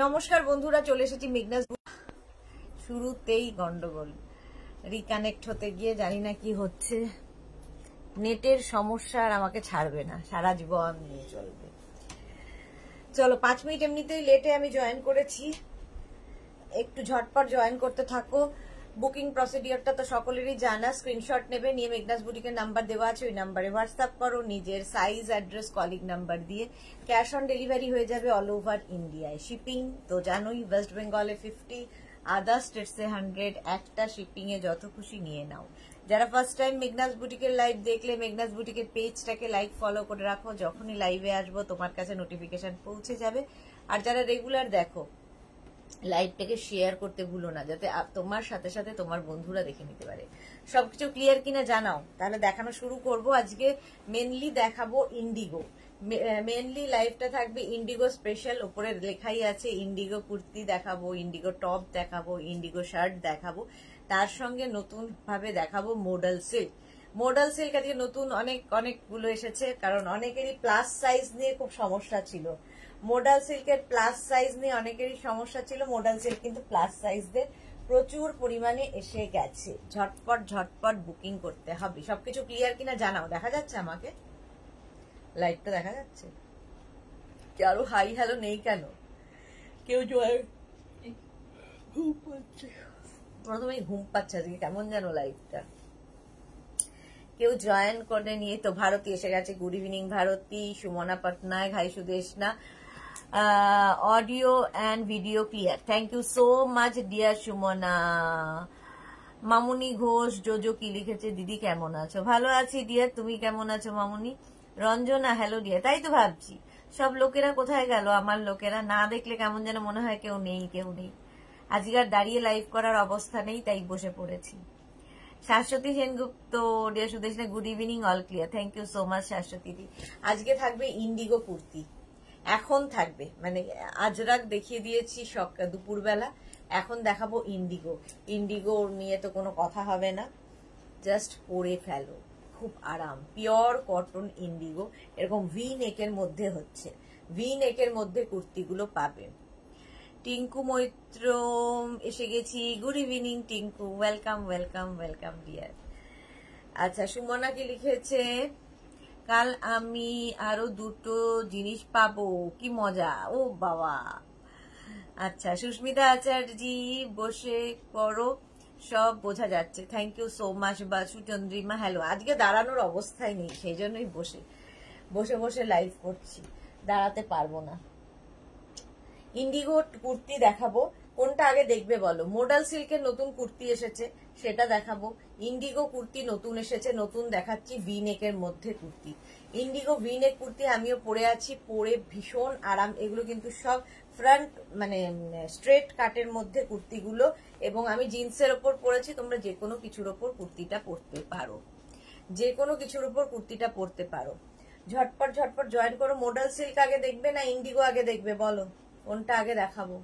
নমস্কার বন্ধুরা চলে এসেছি মেঘনাজ শুরুতেই গন্ডগোল রিকানেক্ট হতে গিয়ে জানি না কি হচ্ছে নেটের সমস্যা আর আমাকে ছাড়বে না সারা জীবন নিয়ে চলবে চলো পাঁচ মিনিট এমনিতেই লেটে আমি জয়েন করেছি একটু ঝটপট জয়েন করতে থাকো বুকিং প্রসিডিওরটা তো সকলেরই জানা স্ক্রিনশট নেবে নিয়ে মেঘনাস বুটিকের নাম্বার দেওয়া আছে ওই নাম্বারে হোয়াটসঅ্যাপ করো নিজের সাইজ অ্যাড্রেস কলিং নাম্বার দিয়ে ক্যাশ অন ডেলিভারি হয়ে যাবে অল ওভার ইন্ডিয়ায় শিপিং তো জানোই ওয়েস্ট বেঙ্গলে ফিফটি আদার স্টেটসে হান্ড্রেড একটা শিপিংয়ে যত খুশি নিয়ে নাও যারা ফার্স্ট টাইম মেঘনাস বুটিকের লাইভ দেখলে মেঘনাস বুটিকের পেজটাকে লাইক ফলো করে রাখো যখনই লাইভে আসবো তোমার কাছে নোটিফিকেশন পৌঁছে যাবে আর যারা রেগুলার দেখো লাইভটাকে শেয়ার করতে ভুলো না যাতে তোমার সাথে সাথে তোমার বন্ধুরা দেখে নিতে পারে সবকিছু ক্লিয়ার কিনা জানাও তাহলে দেখানো শুরু করব আজকে মেনলি দেখাবো ইন্ডিগো মেনলি লাইফটা থাকবে ইন্ডিগো স্পেশাল ওপরে লেখাই আছে ইন্ডিগো কুর্তি দেখাবো ইন্ডিগো টপ দেখাবো ইন্ডিগো শার্ট দেখাবো তার সঙ্গে নতুন ভাবে দেখাবো মডেল সিল্ক মডেল সিল্ক আজকে নতুন অনেক অনেকগুলো এসেছে কারণ অনেকেরই প্লাস সাইজ নিয়ে খুব সমস্যা ছিল মোডাল সিল্কের প্লাস সাইজ নিয়ে অনেকেরই সমস্যা ছিল মোডাল সিল্ক কিন্তু প্লাস সাইজদের প্রচুর পরিমাণে এসে গেছে ঝটপট ঝটপট বুকিং করতে হবে সবকিছু ক্লিয়ার কিনা জানাও দেখা যাচ্ছে আমাকে লাইটটা দেখা যাচ্ছে কারো হাই হ্যালো নেই কেন কেউ জোয়ার প্রথমে ঘুম পাচ্ছে আজকে কেমন যেন লাইফটা কেউ জয়েন করে নিয়ে তো ভারতী এসে গেছে good evening Bharati Sumana Patnaik hi Sudeshna uh, audio and video clear. Thank you so much, dear Shumona. মামুনি ঘোষ জোজো কি লিখেছে দিদি কেমন আছো ভালো আছি ডিয়ার তুমি কেমন আছো মামুনি রঞ্জনা হ্যালো ডিয়ার তাই তো ভাবছি সব লোকেরা কোথায় গেল আমার লোকেরা না দেখলে কেমন যেন মনে হয় কেউ নেই কেউ নেই আজকাল দাঁড়িয়ে লাইভ করার অবস্থা নেই তাই বসে পড়েছি Sashwati Sengupta dear Sudeshna good evening all clear thank you so much Sashwati দি আজকে থাকবে ইন্ডিগো কুর্তি এখন থাকবে মানে আজরাক দেখিয়ে দিয়েছি সকাল দুপুরবেলা এখন দেখাবো ইন্ডিগো ইন্ডিগো নিয়ে তো কোনো কথা হবে না জাস্ট পরে ফেলো খুব আরাম পিওর কটন ইন্ডিগো এরকম ভি নেকের মধ্যে হচ্ছে ভি নেকের মধ্যে কুর্তিগুলো পাবে টিঙ্কু মৈত্র এসে গেছি good evening Tinku welcome welcome welcome dear আচ্ছা সুমনাকে লিখেছে কাল আমি আরো দুটো জিনিস পাবো কি মজা ও বাবা আচ্ছা সুস্মিতা আচার্যজি বসে করো সব বোঝা যাচ্ছে থ্যাংক ইউ সো মাচ বা সুচন্দ্রিমা হ্যালো আজকে দাঁড়ানোর অবস্থায় নেই সেই জন্যই বসে বসে বসে লাইভ করছি দাঁড়াতে পারবো না ইন্ডিগো কুর্তি দেখাবো কোনটা আগে দেখবে বলো মোডাল সিল্কের নতুন কুর্তি এসেছে সেটা দেখাবো ইন্ডিগো কুর্তি নতুন এসেছে নতুন দেখাচ্ছি ভি নেকের মধ্যে kurti indigo V neck kurti আমিও পরে আছি পরে ভীষণ আরাম এগুলো কিন্তু সব ফ্রন্ট মানে স্ট্রেট কাটের মধ্যে কুর্তিগুলো এবং আমি জিন্সের ওপর পরেছি তোমরা যে কোনো কিছুর ওপর কুর্তিটা পরতে পারো যে কোনো কিছুর ওপর কুর্তিটা পরতে পারো ঝটপট ঝটপট জয়েন করো মডেল সিল্ক আগে দেখবে না ইন্ডিগো আগে দেখবে বলো কোনটা আগে দেখাবো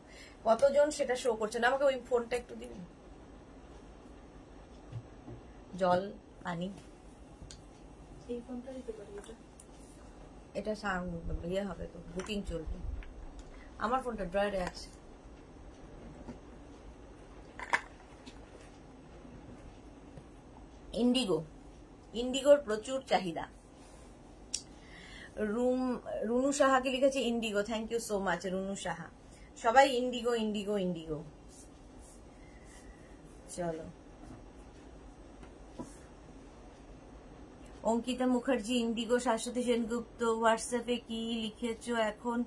কতজন সেটা শো করছে না আমাকে ওই ফোনটা একটু দিবি জল পানি এটা ইয়ে হবে তো বুকিং চলবে আমার ফোনটা ড্রয়ারে আছে ইন্ডিগো ইন্ডিগোর প্রচুর চাহিদা রুম রুনু সাহাকে লিখেছে indigo thank you so much Runu Saha সবাই ইন্ডিগো ইন্ডিগো ইন্ডিগো চলো অঙ্কিতা মুখার্জি ইন্ডিগো শাশ্বতী সেনগুপ্ত হোয়াটসঅ্যাপে কি লিখেছ এখন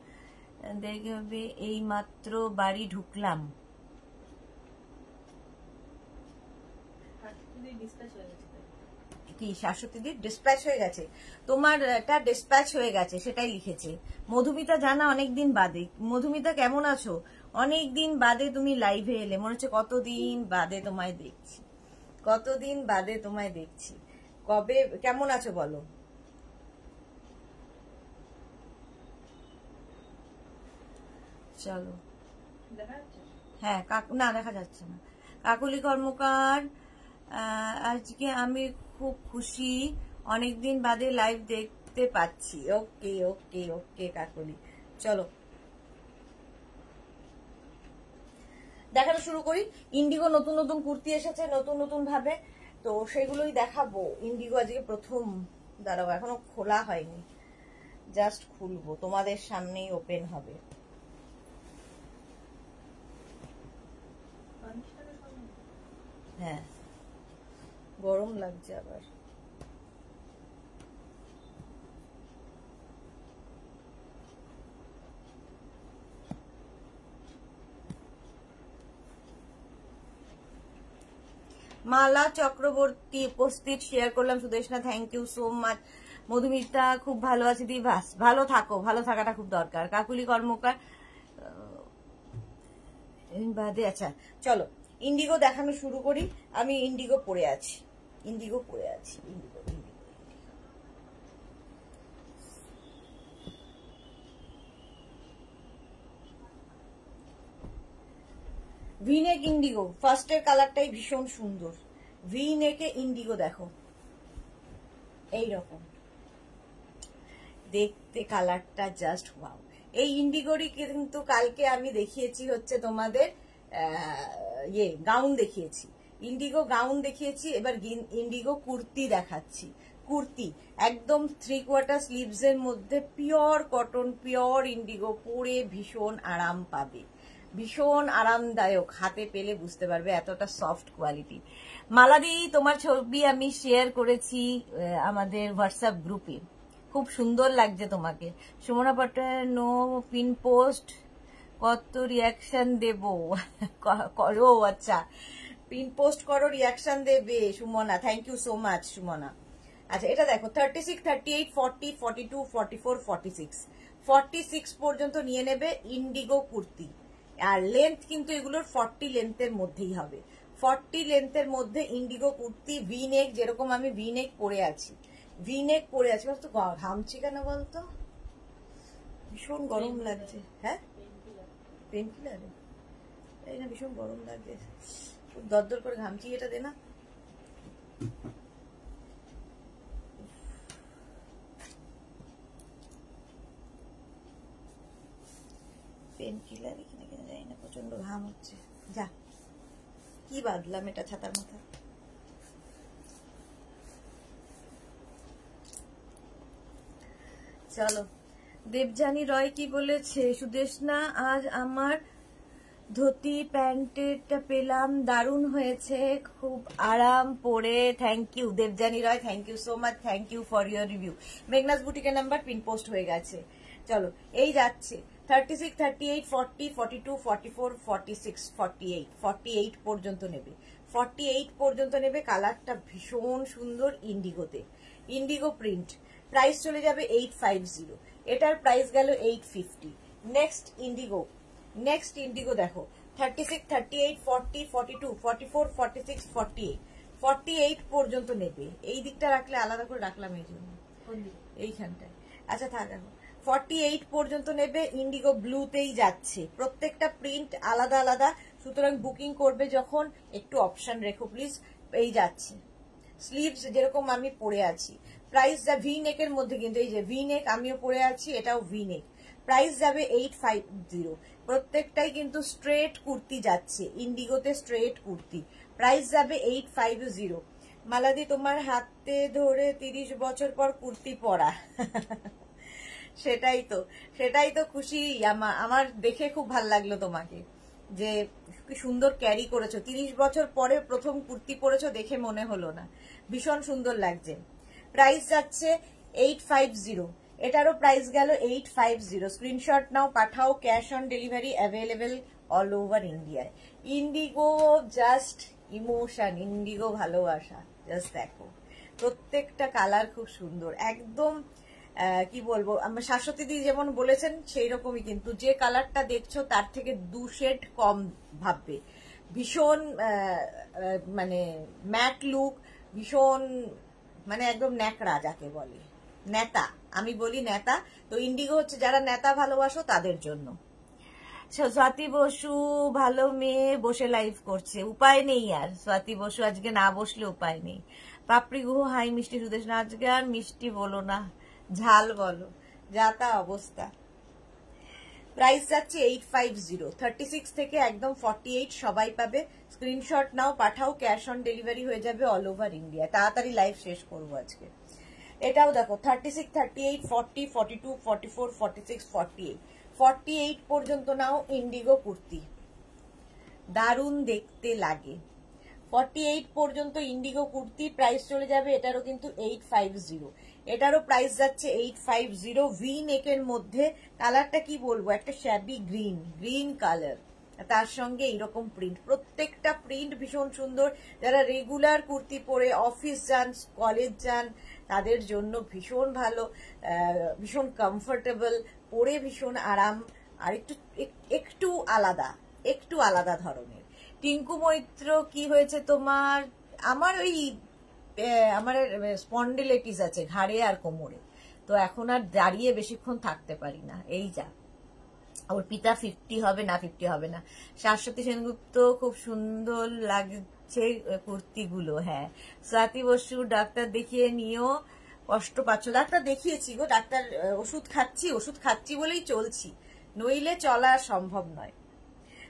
দেখবে এই মাত্র বাড়ি ঢুকলাম কি শাশ্বতীদের ডিসপ্যাচ হয়ে গেছে তোমারটা ডিসপ্যাচ হয়ে গেছে সেটাই লিখেছে মধুমিতা জানা অনেকদিন বাদে মধুমিতা কেমন আছো অনেকদিন বাদে তুমি লাইভে এলে মনে হচ্ছে কতদিন বাদে তোমায় দেখছি কতদিন বাদে তোমায় দেখছি কবে কেমন আছো বলো চলো হ্যাঁ কাকু না দেখা যাচ্ছে না কাকুলি কর্মকার আজকে আমি খুব খুশি অনেকদিন বাদে লাইভ দেখতে পাচ্ছি ওকে ওকে ওকে কাকুলি চলো দেখানো শুরু করি ইন্ডিগো নতুন নতুন কুর্তি এসেছে নতুন নতুন ভাবে তো সেগুলোই দেখাবো ইন্ডিগো আজকে প্রথম দাঁড়াও এখনো খোলা হয়নি জাস্ট খুলবো তোমাদের সামনেই ওপেন হবে হ্যাঁ গরম লাগছে আবার মালা চক্রবর্তী উপস্থিত শেয়ার করলাম Sudeshna thank you so much Madhumita খুব ভালো আছে দি বাস ভালো থাকো ভালো থাকাটা খুব দরকার কাকুলি কর্মকার বাদে আচ্ছা চলো ইন্ডিগো দেখানো শুরু করি আমি ইন্ডিগো পড়ে আছি ইন্ডিগো পড়ে আছি ইন্ডিগো ভিনেক ইন্ডিগো ফার্স্টের কালারটাই ভীষণ সুন্দর ভিনেকে ইন্ডিগো দেখো এই রকম দেখতে কালারটা জাস্ট ওয়াও এই ইন্ডিগোরই কিন্তু কালকে আমি দেখিয়েছি হচ্ছে তোমাদের ইয়ে গাউন দেখিয়েছি ইন্ডিগো গাউন দেখিয়েছি এবার ইন্ডিগো কুর্তি দেখাচ্ছি কুর্তি একদম থ্রি কোয়ার্টার স্লিভস এর মধ্যে পিওর কটন পিওর ইন্ডিগো পরে ভীষণ আরাম পাবে ভীষণ আরামদায়ক হাতে পেলে বুঝতে পারবে এতটা সফট কোয়ালিটি মালাদি তোমার ছবি আমি শেয়ার করেছি আমাদের হোয়াটসঅ্যাপ গ্রুপে খুব সুন্দর লাগছে তোমাকে সুমনা পাটের নো পিন পোস্ট কত রিয়াকশন দেব করো আচ্ছা পিন পোস্ট করো রিয়াকশন দেবে Sumana thank you so much Sumana আচ্ছা এটা দেখো thirty six thirty eight forty forty two forty four forty six forty six পর্যন্ত নিয়ে নেবে ইন্ডিগো কুর্তি আর লেন্থ কিন্তু এগুলোর ফর্টি লেন্থের মধ্যেই হবে ফর্টি লেন্থের মধ্যে ইন্ডিগো কুর্তি ভি নেক যেরকম আমি ভি নেক পরে আছি ভি নেক পরে আছি বলতো ঘামছি কেন বলতো ভীষণ গরম লাগছে হ্যাঁ পেন কিলারে না ভীষণ গরম লাগছে দরদর করে ঘামছি এটা দে না পেন কিলার প্রচন্ড ঘাম হচ্ছে যা কি বাঁধলাম এটা ছাতার মাথা চলো দেবজানি রয় কি বলেছে সুদেশনা আজ আমার ধুতি প্যান্টেরটা পেলাম দারুণ হয়েছে খুব আরাম পরে thank you Debjani Roy thank you so much thank you for your review Meghnath বুটিকের নাম্বার পিনপোস্ট হয়ে গেছে চলো এই যাচ্ছে 36 38 40 42 44 46 48 48 পর্যন্ত নেবে 48 পর্যন্ত নেবে কালারটা ভীষণ সুন্দর ইন্ডিগোতে ইন্ডিগো প্রিন্ট প্রাইস চলে যাবে 850 এটার প্রাইস গেল fifty next indigo next indigo দেখো forty four 40 six forty eight 48 eight পর্যন্ত নেবে এই দিকটা রাখলে আলাদা করে রাখলাম এই জন্য এইখানটায় আচ্ছা থাক দেখো 48 এইট পর্যন্ত নেবে ইন্ডিগো ব্লুতেই যাচ্ছে প্রত্যেকটা প্রিন্ট আলাদা আলাদা সুতরাং বুকিং করবে যখন একটু অপশন রেখো প্লিজ এই যাচ্ছে স্লিভস যেরকম আমি পরে আছি প্রাইস যা ভি এর মধ্যে কিন্তু এই যে ভি নেক আমিও পরে আছি এটাও ভি নেক প্রাইস যাবে এইট ফাইভ জিরো প্রত্যেকটাই কিন্তু স্ট্রেট কুর্তি যাচ্ছে ইন্ডিগোতে স্ট্রেট কুর্তি প্রাইস যাবে এইট ফাইভ জিরো মালাদি তোমার হাতে ধরে তিরিশ বছর পর কুর্তি পরা সেটাই তো সেটাই তো খুশি আমার দেখে খুব ভাল লাগলো তোমাকে যে সুন্দর ক্যারি করেছো তিরিশ বছর পরে প্রথম কুর্তি পরেছো দেখে মনে হলো না ভীষণ সুন্দর লাগছে প্রাইস যাচ্ছে এইট ফাইভ জিরো এটারও প্রাইস গেল এইট ফাইভ জিরো স্ক্রিনশট নাও পাঠাও cash on delivery available all over ইন্ডিয়ায় ইন্ডিগো জাস্ট ইমোশন ইন্ডিগো ভালোবাসা জাস্ট দেখো প্রত্যেকটা কালার খুব সুন্দর একদম কি বলবো শাশ্বতী দি যেমন বলেছেন সেই রকমই কিন্তু যে কালারটা দেখছো তার থেকে দু শেড কম ভাববে ভীষণ মানে ম্যাট লুক ভীষণ মানে একদম ন্যাকড়া যাকে বলে নেতা আমি বলি নেতা তো ইন্ডিগো হচ্ছে যারা নেতা ভালোবাসো তাদের জন্য স্বাতি বসু ভালো মেয়ে বসে লাইভ করছে উপায় নেই আর স্বাতি বসু আজকে না বসলে উপায় নেই পাপড়ি গুহ হাই মিষ্টি সুদেশ নাচ গান মিষ্টি বলো না ঝাল বলো যা তা অবস্থা প্রাইস যাচ্ছে eight five zero thirty six থেকে একদম ফর্টি এইট সবাই পাবে স্ক্রিনশট নাও পাঠাও ক্যাশ অন ডেলিভারি হয়ে যাবে অল ওভার ইন্ডিয়া তাড়াতাড়ি লাইভ শেষ করবো আজকে এটাও দেখো thirty six thirty eight forty forty two forty four forty six forty eight forty eight পর্যন্ত নাও ইন্ডিগো কুর্তি দারুণ দেখতে লাগে ফর্টি এইট পর্যন্ত ইন্ডিগো কুর্তি প্রাইস চলে যাবে এটারও কিন্তু এইট ফাইভ জিরো এটারও প্রাইস যাচ্ছে এইট ফাইভ জিরো ভি এর মধ্যে কালারটা কি বলবো একটা শ্যাবি গ্রিন গ্রিন কালার তার সঙ্গে এইরকম প্রিন্ট প্রত্যেকটা প্রিন্ট ভীষণ সুন্দর যারা রেগুলার কুর্তি পরে অফিস যান কলেজ যান তাদের জন্য ভীষণ ভালো ভীষণ কমফোর্টেবল পরে ভীষণ আরাম আর একটু একটু আলাদা একটু আলাদা ধরনের টিঙ্কু মৈত্র কি হয়েছে তোমার আমার ওই আমার স্পন্ডিলেটিস আছে ঘাড়ে আর কোমরে তো এখন আর দাঁড়িয়ে বেশিক্ষণ থাকতে পারি না এই যা ওর পিতা ফিফটি হবে না ফিফটি হবে না শাশ্বতী সেনগুপ্ত খুব সুন্দর লাগছে কুর্তিগুলো হ্যাঁ স্বাতি বসু ডাক্তার দেখিয়ে নিয়েও কষ্ট পাচ্ছ ডাক্তার দেখিয়েছি গো ডাক্তার ওষুধ খাচ্ছি ওষুধ খাচ্ছি বলেই চলছি নইলে চলা সম্ভব নয়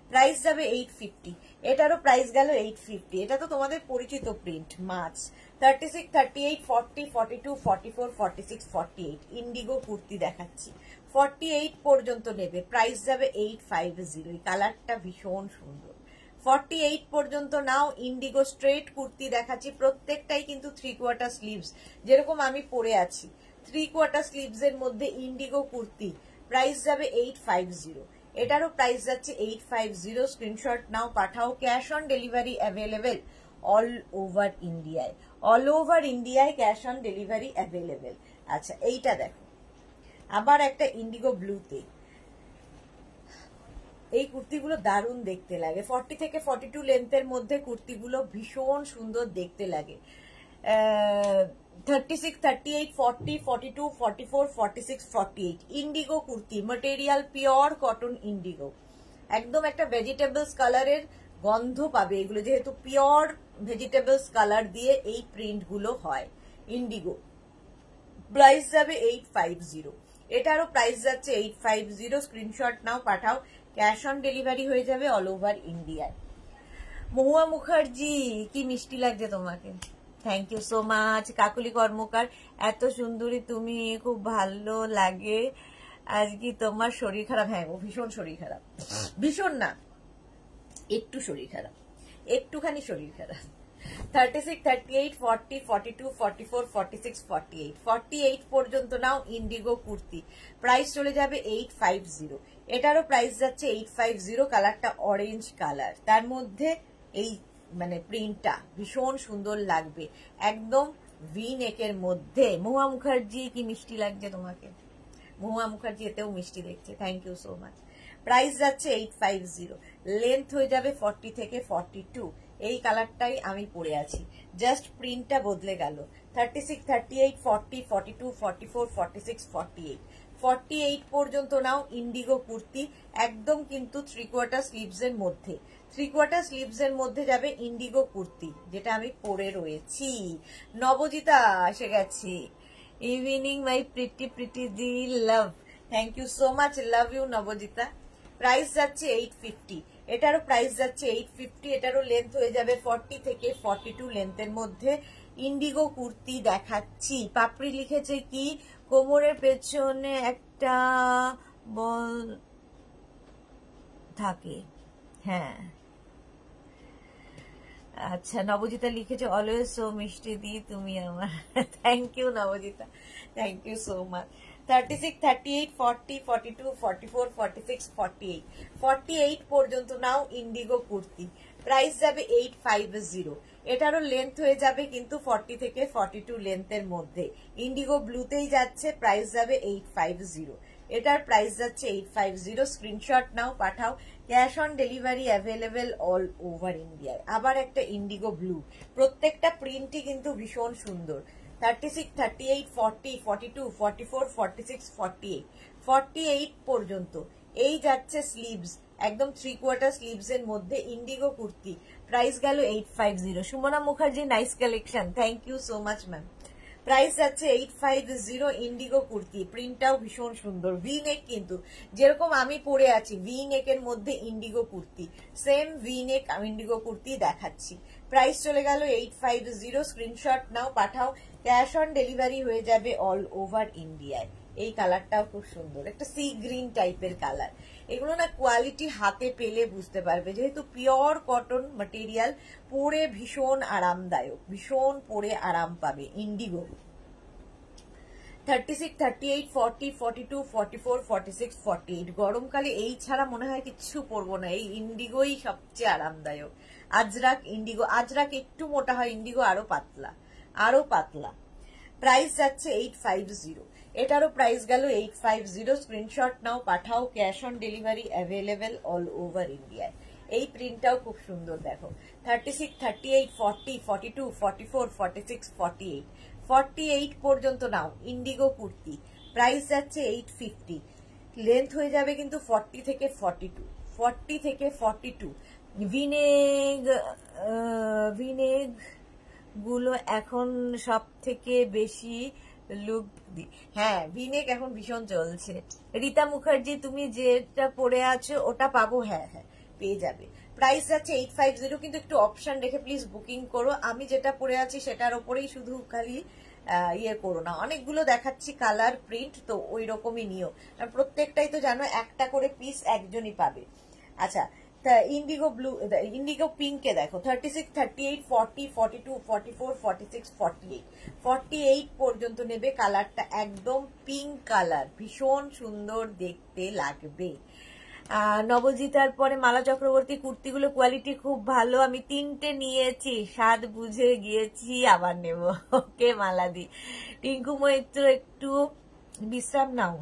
প্রাইস যাবে এইট ফিফটি এটারও প্রাইস গেল এইট ফিফটি এটা তো তোমাদের পরিচিত প্রিন্ট মাছ thirty six thirty eight forty forty two forty four forty six forty eight indigo kurti দেখাচ্ছি ফর্টি এইট পর্যন্ত নেবে প্রাইস যাবে এইট ফাইভ জিরো এই কালারটা ভীষণ সুন্দর ফর্টি এইট পর্যন্ত নাও ইন্ডিগো স্ট্রেট কুর্তি দেখাচ্ছি প্রত্যেকটাই কিন্তু থ্রি কোয়ার্টার স্লিভস যেরকম আমি পরে আছি থ্রি কোয়ার্টার স্লিভস এর মধ্যে ইন্ডিগো কুর্তি প্রাইস যাবে এইট ফাইভ জিরো এটারও প্রাইস যাচ্ছে এইট ফাইভ জিরো স্ক্রিনশট নাও পাঠাও cash on delivery available all over ইন্ডিয়ায় অল ওভার ইন্ডিয়ায় ক্যাশ অন ডেলিভারি অ্যাভেলেবেল আচ্ছা এইটা দেখো আবার একটা ইন্ডিগো ব্লুতে এই কুর্তিগুলো দারুণ দেখতে লাগে ফর্টি থেকে ফর্টি টু লেন্থের মধ্যে কুর্তিগুলো ভীষণ সুন্দর দেখতে লাগে 36, 38, 40, 42, 44, 46, 48. Indigo kurti material pure cotton indigo একদম একটা ভেজিটেবলস কালারের গন্ধ পাবে এগুলো যেহেতু পিওর ভেজিটেবলস কালার দিয়ে এই প্রিন্টগুলো হয় ইন্ডিগো প্রাইস যাবে এইট ফাইভ জিরো এটারও প্রাইস যাচ্ছে এইট ফাইভ জিরো স্ক্রিনশট নাও পাঠাও ক্যাশ অন ডেলিভারি হয়ে যাবে অল ওভার ইন্ডিয়ায় মহুয়া মুখার্জি কি মিষ্টি লাগছে তোমাকে thank you so much Kakuli Karmakar এত সুন্দরী তুমি খুব ভালো লাগে আজকে তোমার শরীর খারাপ হ্যাঁ ও ভীষণ শরীর খারাপ ভীষণ না একটু শরীর খারাপ একটুখানি শরীর খারাপ thirty six thirty eight forty forty two forty four forty six forty eight forty eight পর্যন্ত নাও ইন্ডিগো কুর্তি প্রাইস চলে যাবে এইট ফাইভ জিরো এটারও প্রাইস যাচ্ছে এইট ফাইভ জিরো কালারটা অরেঞ্জ কালার তার মধ্যে এই মানে প্রিন্টটা ভীষণ সুন্দর লাগবে একদম ভি নেকের মধ্যে মহুয়া মুখার্জি কি মিষ্টি লাগছে তোমাকে মহুয়া মুখার্জি এতেও মিষ্টি দেখছে thank you so much price যাচ্ছে এইট ফাইভ জিরো লেন্থ হয়ে যাবে ফর্টি থেকে ফর্টি টু এই কালারটাই আমি পরে আছি জাস্ট প্রিন্টটা বদলে গেল thirty six thirty eight forty forty two forty four forty six forty eight forty eight পর্যন্ত নাও ইন্ডিগো কুর্তি একদম কিন্তু থ্রি কোয়ার্টার স্লিভস এর মধ্যে থ্রি কোয়ার্টার স্লিভস এর মধ্যে যাবে ইন্ডিগো কুর্তি যেটা আমি পরে রয়েছি নবজিতা এসে গেছে ইভিনিং মাই প্রিটি প্রিটি দি love thank you so much love you Nabajita price যাচ্ছে এইট ফিফটি এটারও প্রাইস যাচ্ছে এইট ফিফটি এটারও লেন্থ হয়ে যাবে ফর্টি থেকে ফর্টি টু লেন্থের মধ্যে ইন্ডিগো কুর্তি দেখাচ্ছি পাপড়ি লিখেছে কি কোমরের পেছনে একটা বল থাকে হ্যাঁ আচ্ছা নবজিতা লিখেছে অলওয়েজ সো মিষ্টি দি তুমি আমার thank you Nabajita thank you so much thirty thirty six eight forty two forty four forty six forty eight forty eight পর্যন্ত নাও ইন্ডিগো কুর্তি প্রাইস যাবে এইট ফাইভ জিরো এটারও লেন্থ হয়ে যাবে কিন্তু ফর্টি থেকে ফর্টি টু লেন্থের মধ্যে ইন্ডিগো ব্লুতেই যাচ্ছে প্রাইস যাবে এইট ফাইভ জিরো এটার প্রাইস যাচ্ছে এইট ফাইভ জিরো স্ক্রিনশট নাও পাঠাও cash on delivery available all over ইন্ডিয়ায় আবার একটা ইন্ডিগো ব্লু প্রত্যেকটা প্রিন্টই কিন্তু ভীষণ সুন্দর thirty six thirty eight forty forty two forty four forty six forty eight forty eight পর্যন্ত এই যাচ্ছে স্লিভস একদম থ্রি কোয়ার্টার স্লিভস এর মধ্যে ইন্ডিগো কুর্তি প্রাইস গেল eight five zero Sumana Mukherjee nice collection thank you so much ma'am price যাচ্ছে eight five zero indigo kurti প্রিন্টটাও ভীষণ সুন্দর ভি নেক কিন্তু যেরকম আমি পরে আছি ভি এর মধ্যে indigo kurti same V neck indigo kurti দেখাচ্ছি প্রাইস চলে গেল এইট ফাইভ জিরো স্ক্রিনশট নাও পাঠাও ক্যাশ অন ডেলিভারি হয়ে যাবে অল ওভার ইন্ডিয়ায় এই কালারটাও খুব সুন্দর একটা সি গ্রিন টাইপের কালার এগুলো না কোয়ালিটি হাতে পেলে বুঝতে পারবে যেহেতু পিওর কটন মাটেরিয়াল পরে ভীষণ আরামদায়ক ভীষণ পরে আরাম পাবে indigo thirty six thirty eight forty forty two forty four forty six forty eight গরমকালে এই ছাড়া মনে হয় কিচ্ছু পরবো না এই ইন্ডিগোই সবচেয়ে আরামদায়ক আজরাক ইন্ডিগো আজরাক একটু মোটা হয় ইন্ডিগো আরো পাতলা আরো পাতলা প্রাইস যাচ্ছে এইট ফাইভ জিরো এটারও প্রাইস গেল এইট ফাইভ জিরো স্ক্রিনশট নাও পাঠাও cash on delivery available all over ইন্ডিয়ায় এই প্রিন্টটাও খুব সুন্দর দেখো thirty six thirty eight forty forty two forty four forty six forty eight forty eight পর্যন্ত নাও ইন্ডিগো কুর্তি প্রাইস যাচ্ছে এইট ফিফটি লেন্থ হয়ে যাবে কিন্তু ফর্টি থেকে ফর্টি টু ফর্টি থেকে ফর্টি টু ভিনেগ ভিনেগ গুলো এখন সব থেকে বেশি লুক হ্যাঁ ভিনেক এখন ভীষণ চলছে রীতা মুখার্জি তুমি যেটা পরে আছো ওটা পাবো হ্যাঁ হ্যাঁ পেয়ে যাবে প্রাইস আছে এইট ফাইভ জিরো কিন্তু একটু অপশন রেখে প্লিজ বুকিং করো আমি যেটা পরে আছি সেটার ওপরেই শুধু খালি ইয়ে করো না অনেকগুলো দেখাচ্ছি কালার প্রিন্ট তো ওই রকমই নিও প্রত্যেকটাই তো জানো একটা করে পিস একজনই পাবে আচ্ছা ইন্ডিগো ব্লু ইন্ডিগো পিঙ্কে দেখো thirty six thirty eight forty forty two forty four forty six forty eight forty eight পর্যন্ত নেবে কালারটা একদম পিঙ্ক কালার ভীষণ সুন্দর দেখতে লাগবে নবজিতার পরে মালা চক্রবর্তী কুর্তিগুলো কোয়ালিটি খুব ভালো আমি তিনটে নিয়েছি স্বাদ বুঝে গিয়েছি আবার নেব ওকে দি টিঙ্কু মৈত্র একটু বিশ্রাম নাও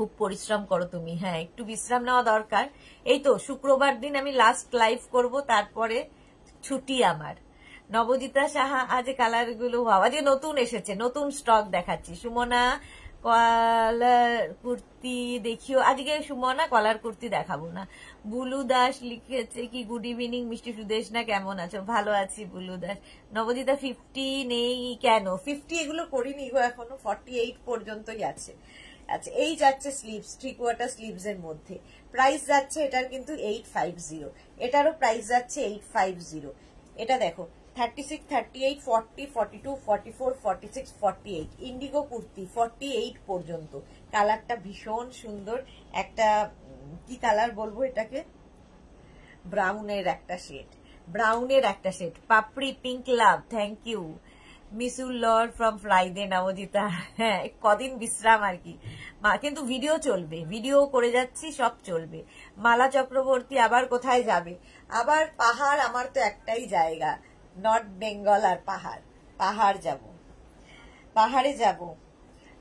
খুব পরিশ্রম করো তুমি হ্যাঁ একটু বিশ্রাম নেওয়া দরকার এই তো শুক্রবার দিন আমি লাস্ট লাইভ করব তারপরে ছুটি আমার নবজিতা সাহা আজ কালার গুলো আজ নতুন এসেছে নতুন স্টক দেখাচ্ছি সুমনা কলার কুর্তি দেখিও আজকে সুমনা কলার কুর্তি দেখাবো না বুলু দাস লিখেছে কি গুড ইভিনিং মিষ্টি সুদেশ না কেমন আছো ভালো আছি বুলু দাস নবজিতা ফিফটি নেই কেন ফিফটি এগুলো করিনি এখনো ফর্টি এইট পর্যন্তই আছে আচ্ছা এই যাচ্ছে স্লিভস থ্রি কোয়ার্টার স্লিভস এর মধ্যে প্রাইস যাচ্ছে এটার কিন্তু এইট ফাইভ জিরো এটারও প্রাইস যাচ্ছে এইট ফাইভ জিরো এটা দেখো thirty six thirty eight forty forty two forty four forty six forty eight indigo kurti forty eight পর্যন্ত কালারটা ভীষণ সুন্দর একটা কি কালার বলবো এটাকে ব্রাউনের একটা শেড ব্রাউনের একটা shade Papri pink love thank you মিসুল লর ফ্রম ফ্লাইডে নবজিতা হ্যাঁ কদিন বিশ্রাম আর কি কিন্তু ভিডিও চলবে ভিডিও করে যাচ্ছি সব চলবে মালা চক্রবর্তী আবার কোথায় যাবে আবার পাহাড় আমার তো একটাই জায়গা নর্থ বেঙ্গল আর পাহাড় পাহাড় যাব পাহাড়ে যাব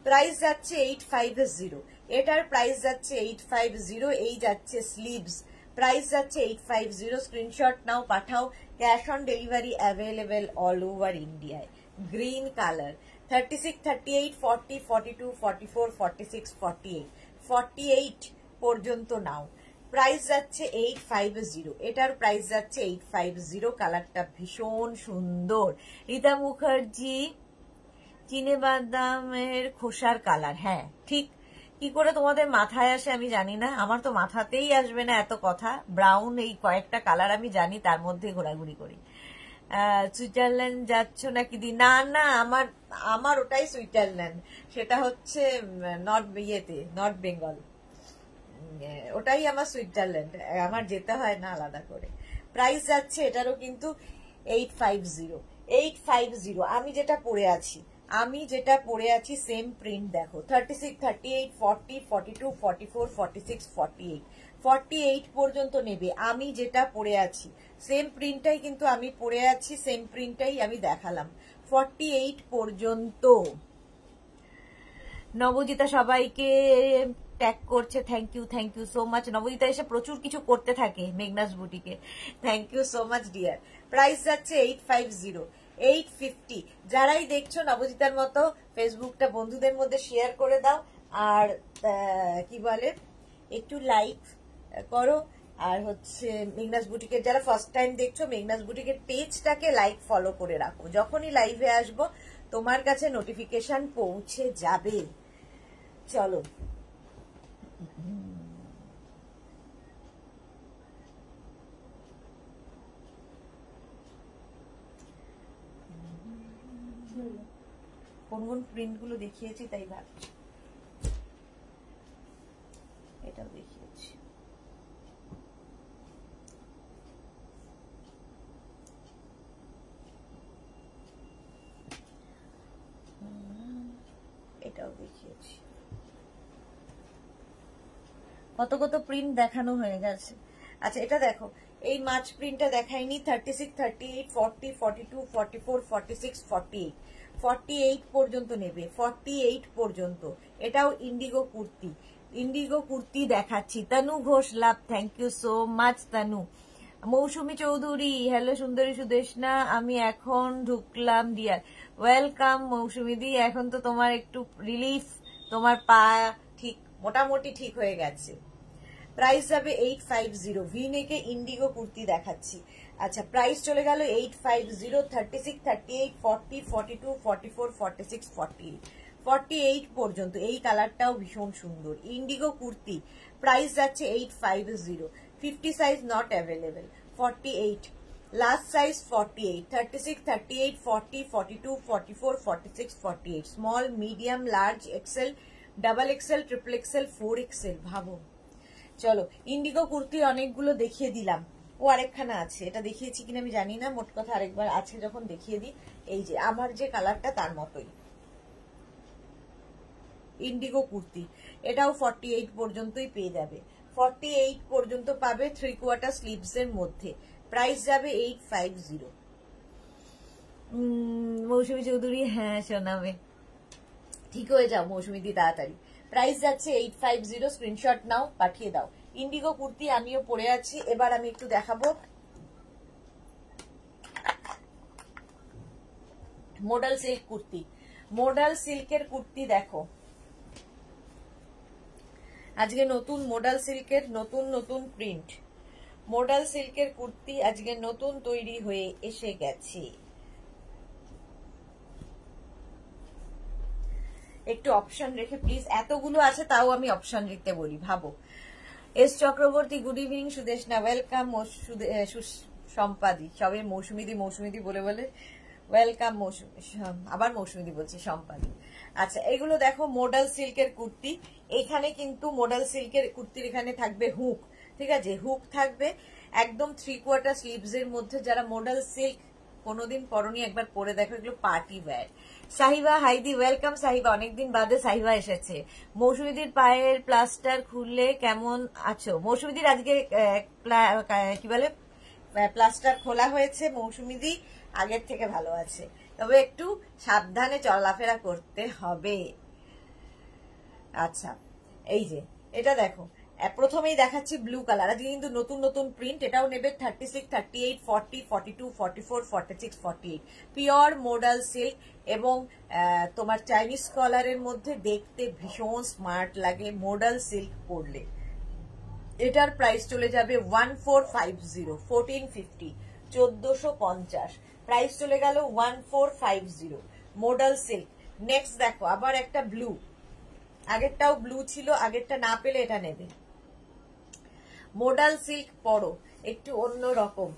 প্রাইস যাচ্ছে এইট ফাইভ জিরো এটার প্রাইস যাচ্ছে এইট ফাইভ জিরো এই যাচ্ছে স্লিভস প্রাইস যাচ্ছে এইট ফাইভ জিরো স্ক্রিনশট নাও পাঠাও cash on delivery available all over ইন্ডিয়ায় green color 36 38 40 42 44 46 48 48 পর্যন্ত নাও প্রাইস যাচ্ছে এইট ফাইভ জিরো এটার প্রাইস যাচ্ছে এইট ফাইভ জিরো কালারটা ভীষণ সুন্দর রীতা মুখার্জি চিনে বাদামের খোসার কালার হ্যাঁ ঠিক কি করে তোমাদের মাথায় আসে আমি জানি না আমার তো মাথাতেই আসবে না এত কথা ব্রাউন এই কয়েকটা কালার আমি জানি তার মধ্যে ঘোরাঘুরি করি সুইজারল্যান্ড যাচ্ছ নাকি দি না না আমার আমার ওটাই সুইজারল্যান্ড সেটা হচ্ছে নর্থ ইয়েতে নর্থ বেঙ্গল ওটাই আমার সুইজারল্যান্ড আমার যেতে হয় না আলাদা করে প্রাইস যাচ্ছে এটারও কিন্তু eight five zero eight five zero আমি যেটা পরে আছি আমি যেটা পরে আছি সেম প্রিন্ট দেখো thirty six thirty eight forty forty two forty four forty six forty eight forty eight পর্যন্ত নেবে আমি যেটা পরে আছি সেম প্রিন্টটাই কিন্তু আমি পরে আছি সেম প্রিন্টটাই আমি দেখালাম ফর্টি এইট পর্যন্ত নবজিতা সবাইকে ট্যাগ করছে thank you thank you so much Nabajita এসে প্রচুর কিছু করতে থাকে মেঘনাস বুটিকে thank you so much dear price যাচ্ছে eight five zero eight fifty যারাই দেখছো নবজিতার মতো ফেসবুকটা বন্ধুদের মধ্যে শেয়ার করে দাও আর কি বলে একটু লাইক করো আর হচ্ছে মেঘনাস বুটিকের যারা ফার্স্ট টাইম দেখছো মেঘনাস বুটিকের পেজটাকে লাইক ফলো করে রাখো যখনই লাইভে আসবো তোমার কাছে নোটিফিকেশন পৌঁছে যাবে চলো কোন কোন প্রিন্টগুলো দেখিয়েছি তাই ভাবছি এটাও দেখি এটাও দেখিয়েছি কত কত প্রিন্ট দেখানো হয়ে গেছে আচ্ছা এটা দেখো এই মাছ প্রিন্টটা দেখাইনি thirty six thirty eight forty forty two forty four forty six forty eight forty eight পর্যন্ত নেবে ফর্টি এইট পর্যন্ত এটাও ইন্ডিগো কুর্তি ইন্ডিগো কুর্তি দেখাচ্ছি Tanu Ghosh love thank you so much Tanu Mousumi Chowdhury hello সুন্দরী সুদেশনা আমি এখন ঢুকলাম ডিয়ার ওয়েলকাম মৌসুমিদি এখন তো তোমার একটু রিলিফ তোমার পা ঠিক মোটামুটি ঠিক হয়ে গেছে প্রাইস যাবে এইট ফাইভ জিরো ভি নেকে ইন্ডিগো কুর্তি দেখাচ্ছি আচ্ছা প্রাইস চলে গেল eight five zero thirty six thirty eight forty forty two forty four forty six forty eight forty eight পর্যন্ত এই কালারটাও ভীষণ সুন্দর ইন্ডিগো কুর্তি প্রাইস যাচ্ছে eight five zero fifty size not available forty eight Last size 48, 36, 38, 40, 42, 44, 46, 48. Small, medium, large, XL, double XL, triple XL, 4XL. ভাবো চলো Indigo কুর্তির অনেকগুলো দেখিয়ে দিলাম ও আরেকখানা আছে এটা দেখিয়েছি কিনা আমি জানি না মোট কথা আরেকবার আছে যখন দেখিয়ে দিই এই যে আমার যে কালারটা তার মতোই ইন্ডিগো কুর্তি এটাও ফর্টি এইট পর্যন্তই পেয়ে যাবে ফর্টি এইট পর্যন্ত পাবে থ্রি কোয়ার্টার স্লিভস এর মধ্যে প্রাইস যাবে eight five zero Mousumi Chowdhury হ্যাঁ শোনাবে ঠিক হয়ে যাও মৌসুমী দি তাড়াতাড়ি প্রাইস যাচ্ছে এইট ফাইভ জিরো স্ক্রিনশট নাও পাঠিয়ে দাও ইন্ডিগো কুর্তি আমিও পরে আছি এবার আমি একটু দেখাবো মোডাল সিল্ক কুর্তি মোডাল সিল্কের কুর্তি দেখো আজকে নতুন মোডাল সিল্কের নতুন নতুন প্রিন্ট মোডাল সিল্কের কুর্তি আজকে নতুন তৈরি হয়ে এসে গেছে একটু অপশন রেখে প্লিজ এতগুলো আছে তাও আমি অপশন দিতে বলি ভাবো S Chakraborty good evening Sudeshna welcome সম্পাদি সবে মৌসুমিদি মৌসুমিদি বলে বলে ওয়েলকাম আবার মৌসুমিদি বলছি সম্পাদি আচ্ছা এগুলো দেখো মোডাল সিল্কের কুর্তি এখানে কিন্তু মোডাল সিল্কের কুর্তির এখানে থাকবে হুক ঠিক আছে হুক থাকবে একদম থ্রি কোয়ার্টার স্লিভস এর মধ্যে যারা মডেল সিল্ক কোনোদিন পরনি একবার পরে দেখো এগুলো পার্টি ওয়্যার সাহিবা হাইদি ওয়েলকাম সাহিবা অনেকদিন বাদে সাহিবা এসেছে মৌসুমিদির পায়ের প্লাস্টার খুললে কেমন আছো মৌসুমিদির আজকে কি বলে প্লাস্টার খোলা হয়েছে মৌসুমীদি আগের থেকে ভালো আছে তবে একটু সাবধানে চলাফেরা করতে হবে আচ্ছা এই যে এটা দেখো প্রথমেই দেখাচ্ছি ব্লু কালার আজকে কিন্তু নতুন নতুন প্রিন্ট এটাও নেবে thirty six thirty eight forty forty two forty four forty six forty eight pure modal silk এবং তোমার চাইনিজ কলারের মধ্যে দেখতে ভীষণ স্মার্ট লাগে মোডাল সিল্ক পরলে এটার প্রাইস চলে যাবে one four five zero fourteen fifty চোদ্দশো পঞ্চাশ প্রাইস চলে গেল one four five zero modal silk next দেখো আবার একটা ব্লু আগেরটাও ব্লু ছিল আগেরটা না পেলে এটা নেবে মোডাল সিল্ক পরো একটু অন্য রকম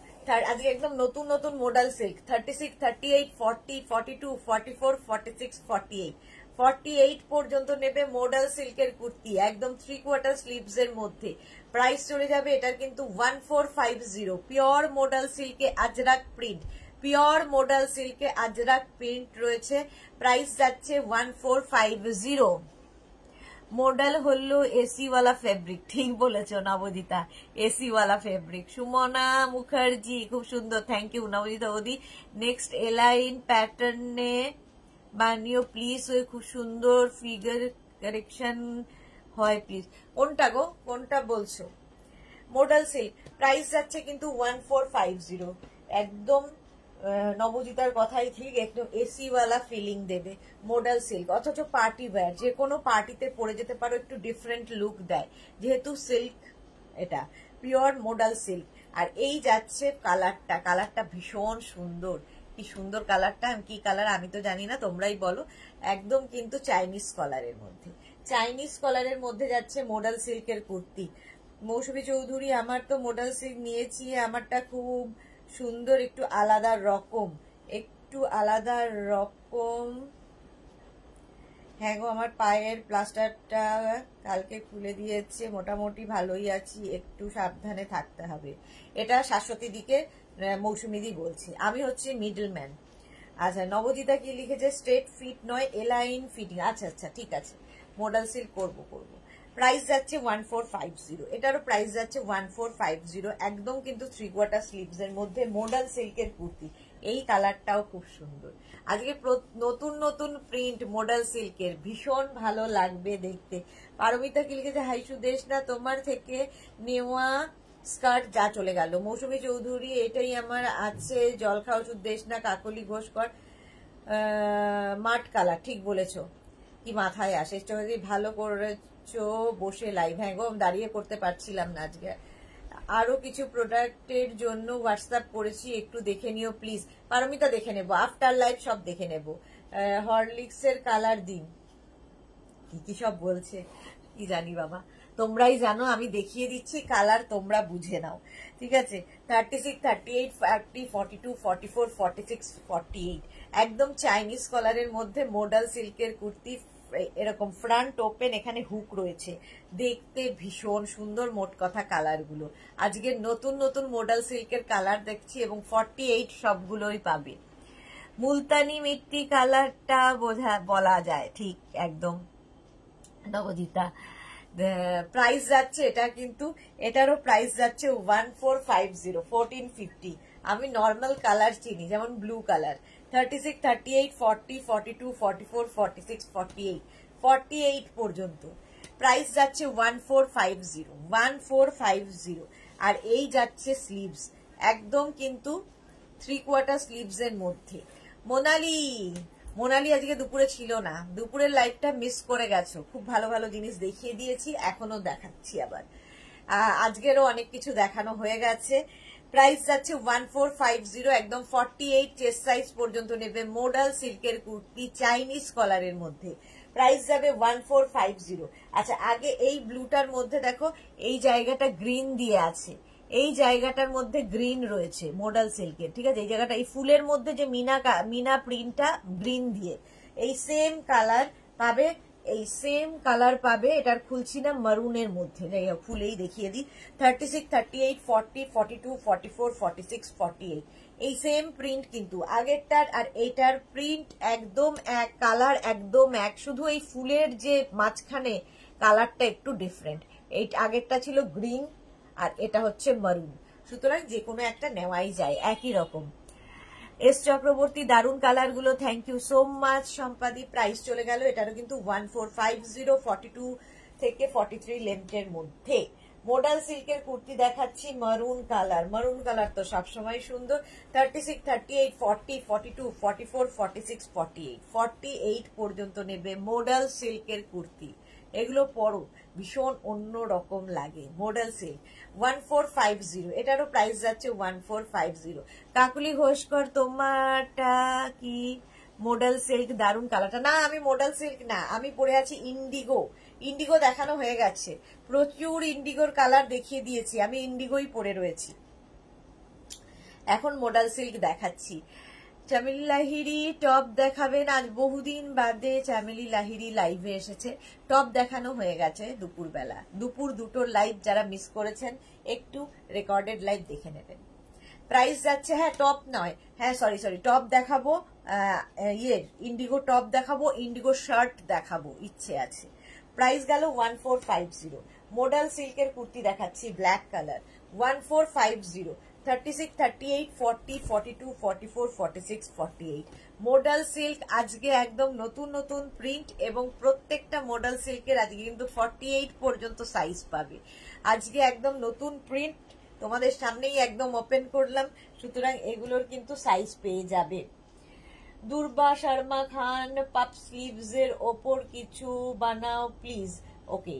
আজকে একদম নতুন নতুন modal silk thirty six thirty eight forty forty two forty four forty six forty eight forty eight পর্যন্ত নেবে মোডাল সিল্কের কুর্তি একদম থ্রি কোয়ার্টার স্লিভস এর মধ্যে প্রাইস চলে যাবে এটার কিন্তু one four five zero pure modal সিল্কে আজরাক প্রিন্ট পিওর মোডাল সিল্কে আজরাক প্রিন্ট রয়েছে প্রাইস যাচ্ছে one four five zero model হলো এসিওয়ালা ফেব্রিক ঠিক বলেছ নবদিতা এসিওয়ালা ফেব্রিক সুমনা মুখার্জি খুব সুন্দর থ্যাংক ইউ নবদিতা ওদি নেক্সট এলাইন প্যাটার্নে বানিও প্লিজ ওই খুব সুন্দর ফিগার কারেকশন হয় প্লিজ কোনটা গো কোনটা বলছো মডেল সিল্ক প্রাইস যাচ্ছে কিন্তু ওয়ান ফোর ফাইভ জিরো একদম নবজিতার কথাই ঠিক একটু এসিওয়ালা ফিলিং দেবে মডেল সিল্ক অথচ পার্টি ওয়্যার যে কোনো পার্টিতে পরে যেতে পারো একটু ডিফারেন্ট লুক দেয় যেহেতু সিল্ক এটা পিওর মডাল সিল্ক আর এই যাচ্ছে কালারটা কালারটা ভীষণ সুন্দর কি সুন্দর কালারটা কি কালার আমি তো জানি না তোমরাই বলো একদম কিন্তু চাইনিজ কলারের মধ্যে চাইনিজ কলারের মধ্যে যাচ্ছে মডাল সিল্কের কুর্তি মৌসুমী চৌধুরী আমার তো মডাল সিল্ক নিয়েছি আমারটা খুব সুন্দর একটু আলাদা রকম একটু আলাদা রকম হ্যাঁ গো আমার পায়ের প্লাস্টারটা কালকে খুলে দিয়েছে মোটামুটি ভালোই আছি একটু সাবধানে থাকতে হবে এটা শাশ্বতী দিকে মৌসুমিদি বলছি আমি হচ্ছে মিডলম্যান আচ্ছা নবজিতা কি লিখেছে স্ট্রেট ফিট নয় এলাইন ফিটিং আচ্ছা আচ্ছা ঠিক আছে মডেল সিল করব করব প্রাইস যাচ্ছে ওয়ান ফোর ফাইভ জিরো এটারও প্রাইস যাচ্ছে ওয়ান ফোর ফাইভ জিরো একদম কিন্তু থ্রি কোয়ার্টার স্লিভস এর মধ্যে মডার্ন সিল্কের কুর্তি এই কালারটাও খুব সুন্দর আজকে নতুন নতুন প্রিন্ট মডেল সিল্কের ভীষণ ভালো লাগবে দেখতে পারমিতা কি লিখেছে হাইসু দেশ না তোমার থেকে নেওয়া স্কার্ট যা চলে গেল মৌসুমী চৌধুরী এটাই আমার আছে জলখাওয়া উদ্দেশ না কাকলি ঘোষকর মাঠ কালার ঠিক বলেছো কি মাথায় আসে ভালো করে করছো বসে লাইভ হ্যাঁ গো দাঁড়িয়ে করতে পারছিলাম না আজকে আরো কিছু প্রোডাক্টের জন্য হোয়াটসঅ্যাপ করেছি একটু দেখে নিও প্লিজ পারমিতা দেখে নেব আফটার লাইফ সব দেখে নেব হরলিক্সের কালার দিন কি কি সব বলছে কি জানি বাবা তোমরাই জানো আমি দেখিয়ে দিচ্ছি কালার তোমরা বুঝে নাও ঠিক আছে thirty six thirty eight forty forty two forty four forty six forty eight একদম চাইনিজ কলারের মধ্যে মোডাল সিল্কের কুর্তি এরকম ফ্রন্ট ওপেন এখানে হুক রয়েছে দেখতে ভীষণ সুন্দর মোট কথা কালারগুলো আজকে নতুন নতুন মডেল সিল্কের কালার দেখছি এবং ফর্টি এইট সবগুলোই পাবে মুলতানি মিট্টি কালারটা বোঝা বলা যায় ঠিক একদম নবজিতা প্রাইস যাচ্ছে এটা কিন্তু এটারও প্রাইস যাচ্ছে one four five zero fourteen fifty আমি নর্মাল কালার চিনি যেমন ব্লু কালার 36, 38, 40, 42, 44, 46, 48, 48 পর্যন্ত প্রাইস যাচ্ছে 1450 1450 আর এই যাচ্ছে স্লিভস একদম কিন্তু থ্রি কোয়ার্টার স্লিভস এর মধ্যে মোনালি মোনালি আজকে দুপুরে ছিল না দুপুরের লাইফটা মিস করে গেছো খুব ভালো ভালো জিনিস দেখিয়ে দিয়েছি এখনো দেখাচ্ছি আবার আজকেরও অনেক কিছু দেখানো হয়ে গেছে প্রাইস যাচ্ছে ওয়ান ফোর ফাইভ জিরো একদম ফর্টি এইট চেস্ট সাইজ পর্যন্ত নেবে মোডাল সিল্কের কুর্তি চাইনিজ কলারের মধ্যে প্রাইস যাবে ওয়ান ফোর ফাইভ জিরো আচ্ছা আগে এই ব্লুটার মধ্যে দেখো এই জায়গাটা গ্রিন দিয়ে আছে এই জায়গাটার মধ্যে গ্রিন রয়েছে মোডাল সিল্কের ঠিক আছে এই জায়গাটা এই ফুলের মধ্যে যে মিনা মিনা প্রিন্টটা গ্রিন দিয়ে এই সেম কালার পাবে এই সেম কালার পাবে এটার খুলছি না মারুনের মধ্যে ফুলেই দেখিয়ে দিই thirty six thirty eight forty forty two forty four forty six forty eight এই সেম প্রিন্ট কিন্তু আগেরটার আর এইটার প্রিন্ট একদম এক কালার একদম এক শুধু এই ফুলের যে মাঝখানে কালারটা একটু ডিফারেন্ট এই আগেরটা ছিল গ্রিন আর এটা হচ্ছে মারুন সুতরাং যে কোনো একটা নেওয়াই যায় একই রকম এস চক্রবর্তী দারুন কালার গুলো থ্যাংক ইউ সো মাচ সম্পাদি প্রাইস চলে গেল এটারও কিন্তু one four five zero forty two থেকে ফর্টি থ্রি লেন্থের মধ্যে মোডাল সিল্কের কুর্তি দেখাচ্ছি মারুন কালার মারুন কালার তো সবসময় সুন্দর thirty six thirty eight forty forty two forty four forty six forty eight forty eight পর্যন্ত নেবে মোডাল সিল্কের কুর্তি এগুলো পরো ভীষণ অন্য রকম লাগে modal silk one four five zero এটারও প্রাইস যাচ্ছে one four five zero Kakuli ঘোষকর তোমারটা কি মডেল সিল্ক দারুন কালারটা না আমি মডেল সিল্ক না আমি পরে আছি ইন্ডিগো ইন্ডিগো দেখানো হয়ে গেছে প্রচুর ইন্ডিগোর কালার দেখিয়ে দিয়েছি আমি ইন্ডিগোই পরে রয়েছি এখন মডেল সিল্ক দেখাচ্ছি চামেলি লাহিরি টপ দেখাবেন আজ বহুদিন বাদে চামেলি লাহিরি লাইভে এসেছে টপ দেখানো হয়ে গেছে দুপুরবেলা দুপুর দুটোর লাইভ যারা মিস করেছেন একটু রেকর্ডেড লাইভ দেখে নেবেন প্রাইস যাচ্ছে হ্যাঁ টপ নয় হ্যাঁ সরি সরি টপ দেখাবো ইয়ে ইন্ডিগো টপ দেখাবো ইন্ডিগো শার্ট দেখাবো ইচ্ছে আছে প্রাইস গেল one four five zero modal সিল্কের কুর্তি দেখাচ্ছি black colour one four five zero 36, 38, 40, 42, 44, 46, 48. Modal silk আজকে একদম নতুন নতুন প্রিন্ট এবং প্রত্যেকটা মোডাল সিল্কের আজকে কিন্তু 48 পর্যন্ত সাইজ পাবে আজকে একদম নতুন প্রিন্ট তোমাদের সামনেই একদম ওপেন করলাম সুতরাং এগুলোর কিন্তু সাইজ পেয়ে যাবে দুর্বা শর্মা খান পাপ স্লিভসের ওপর কিছু বানাও প্লিজ ওকে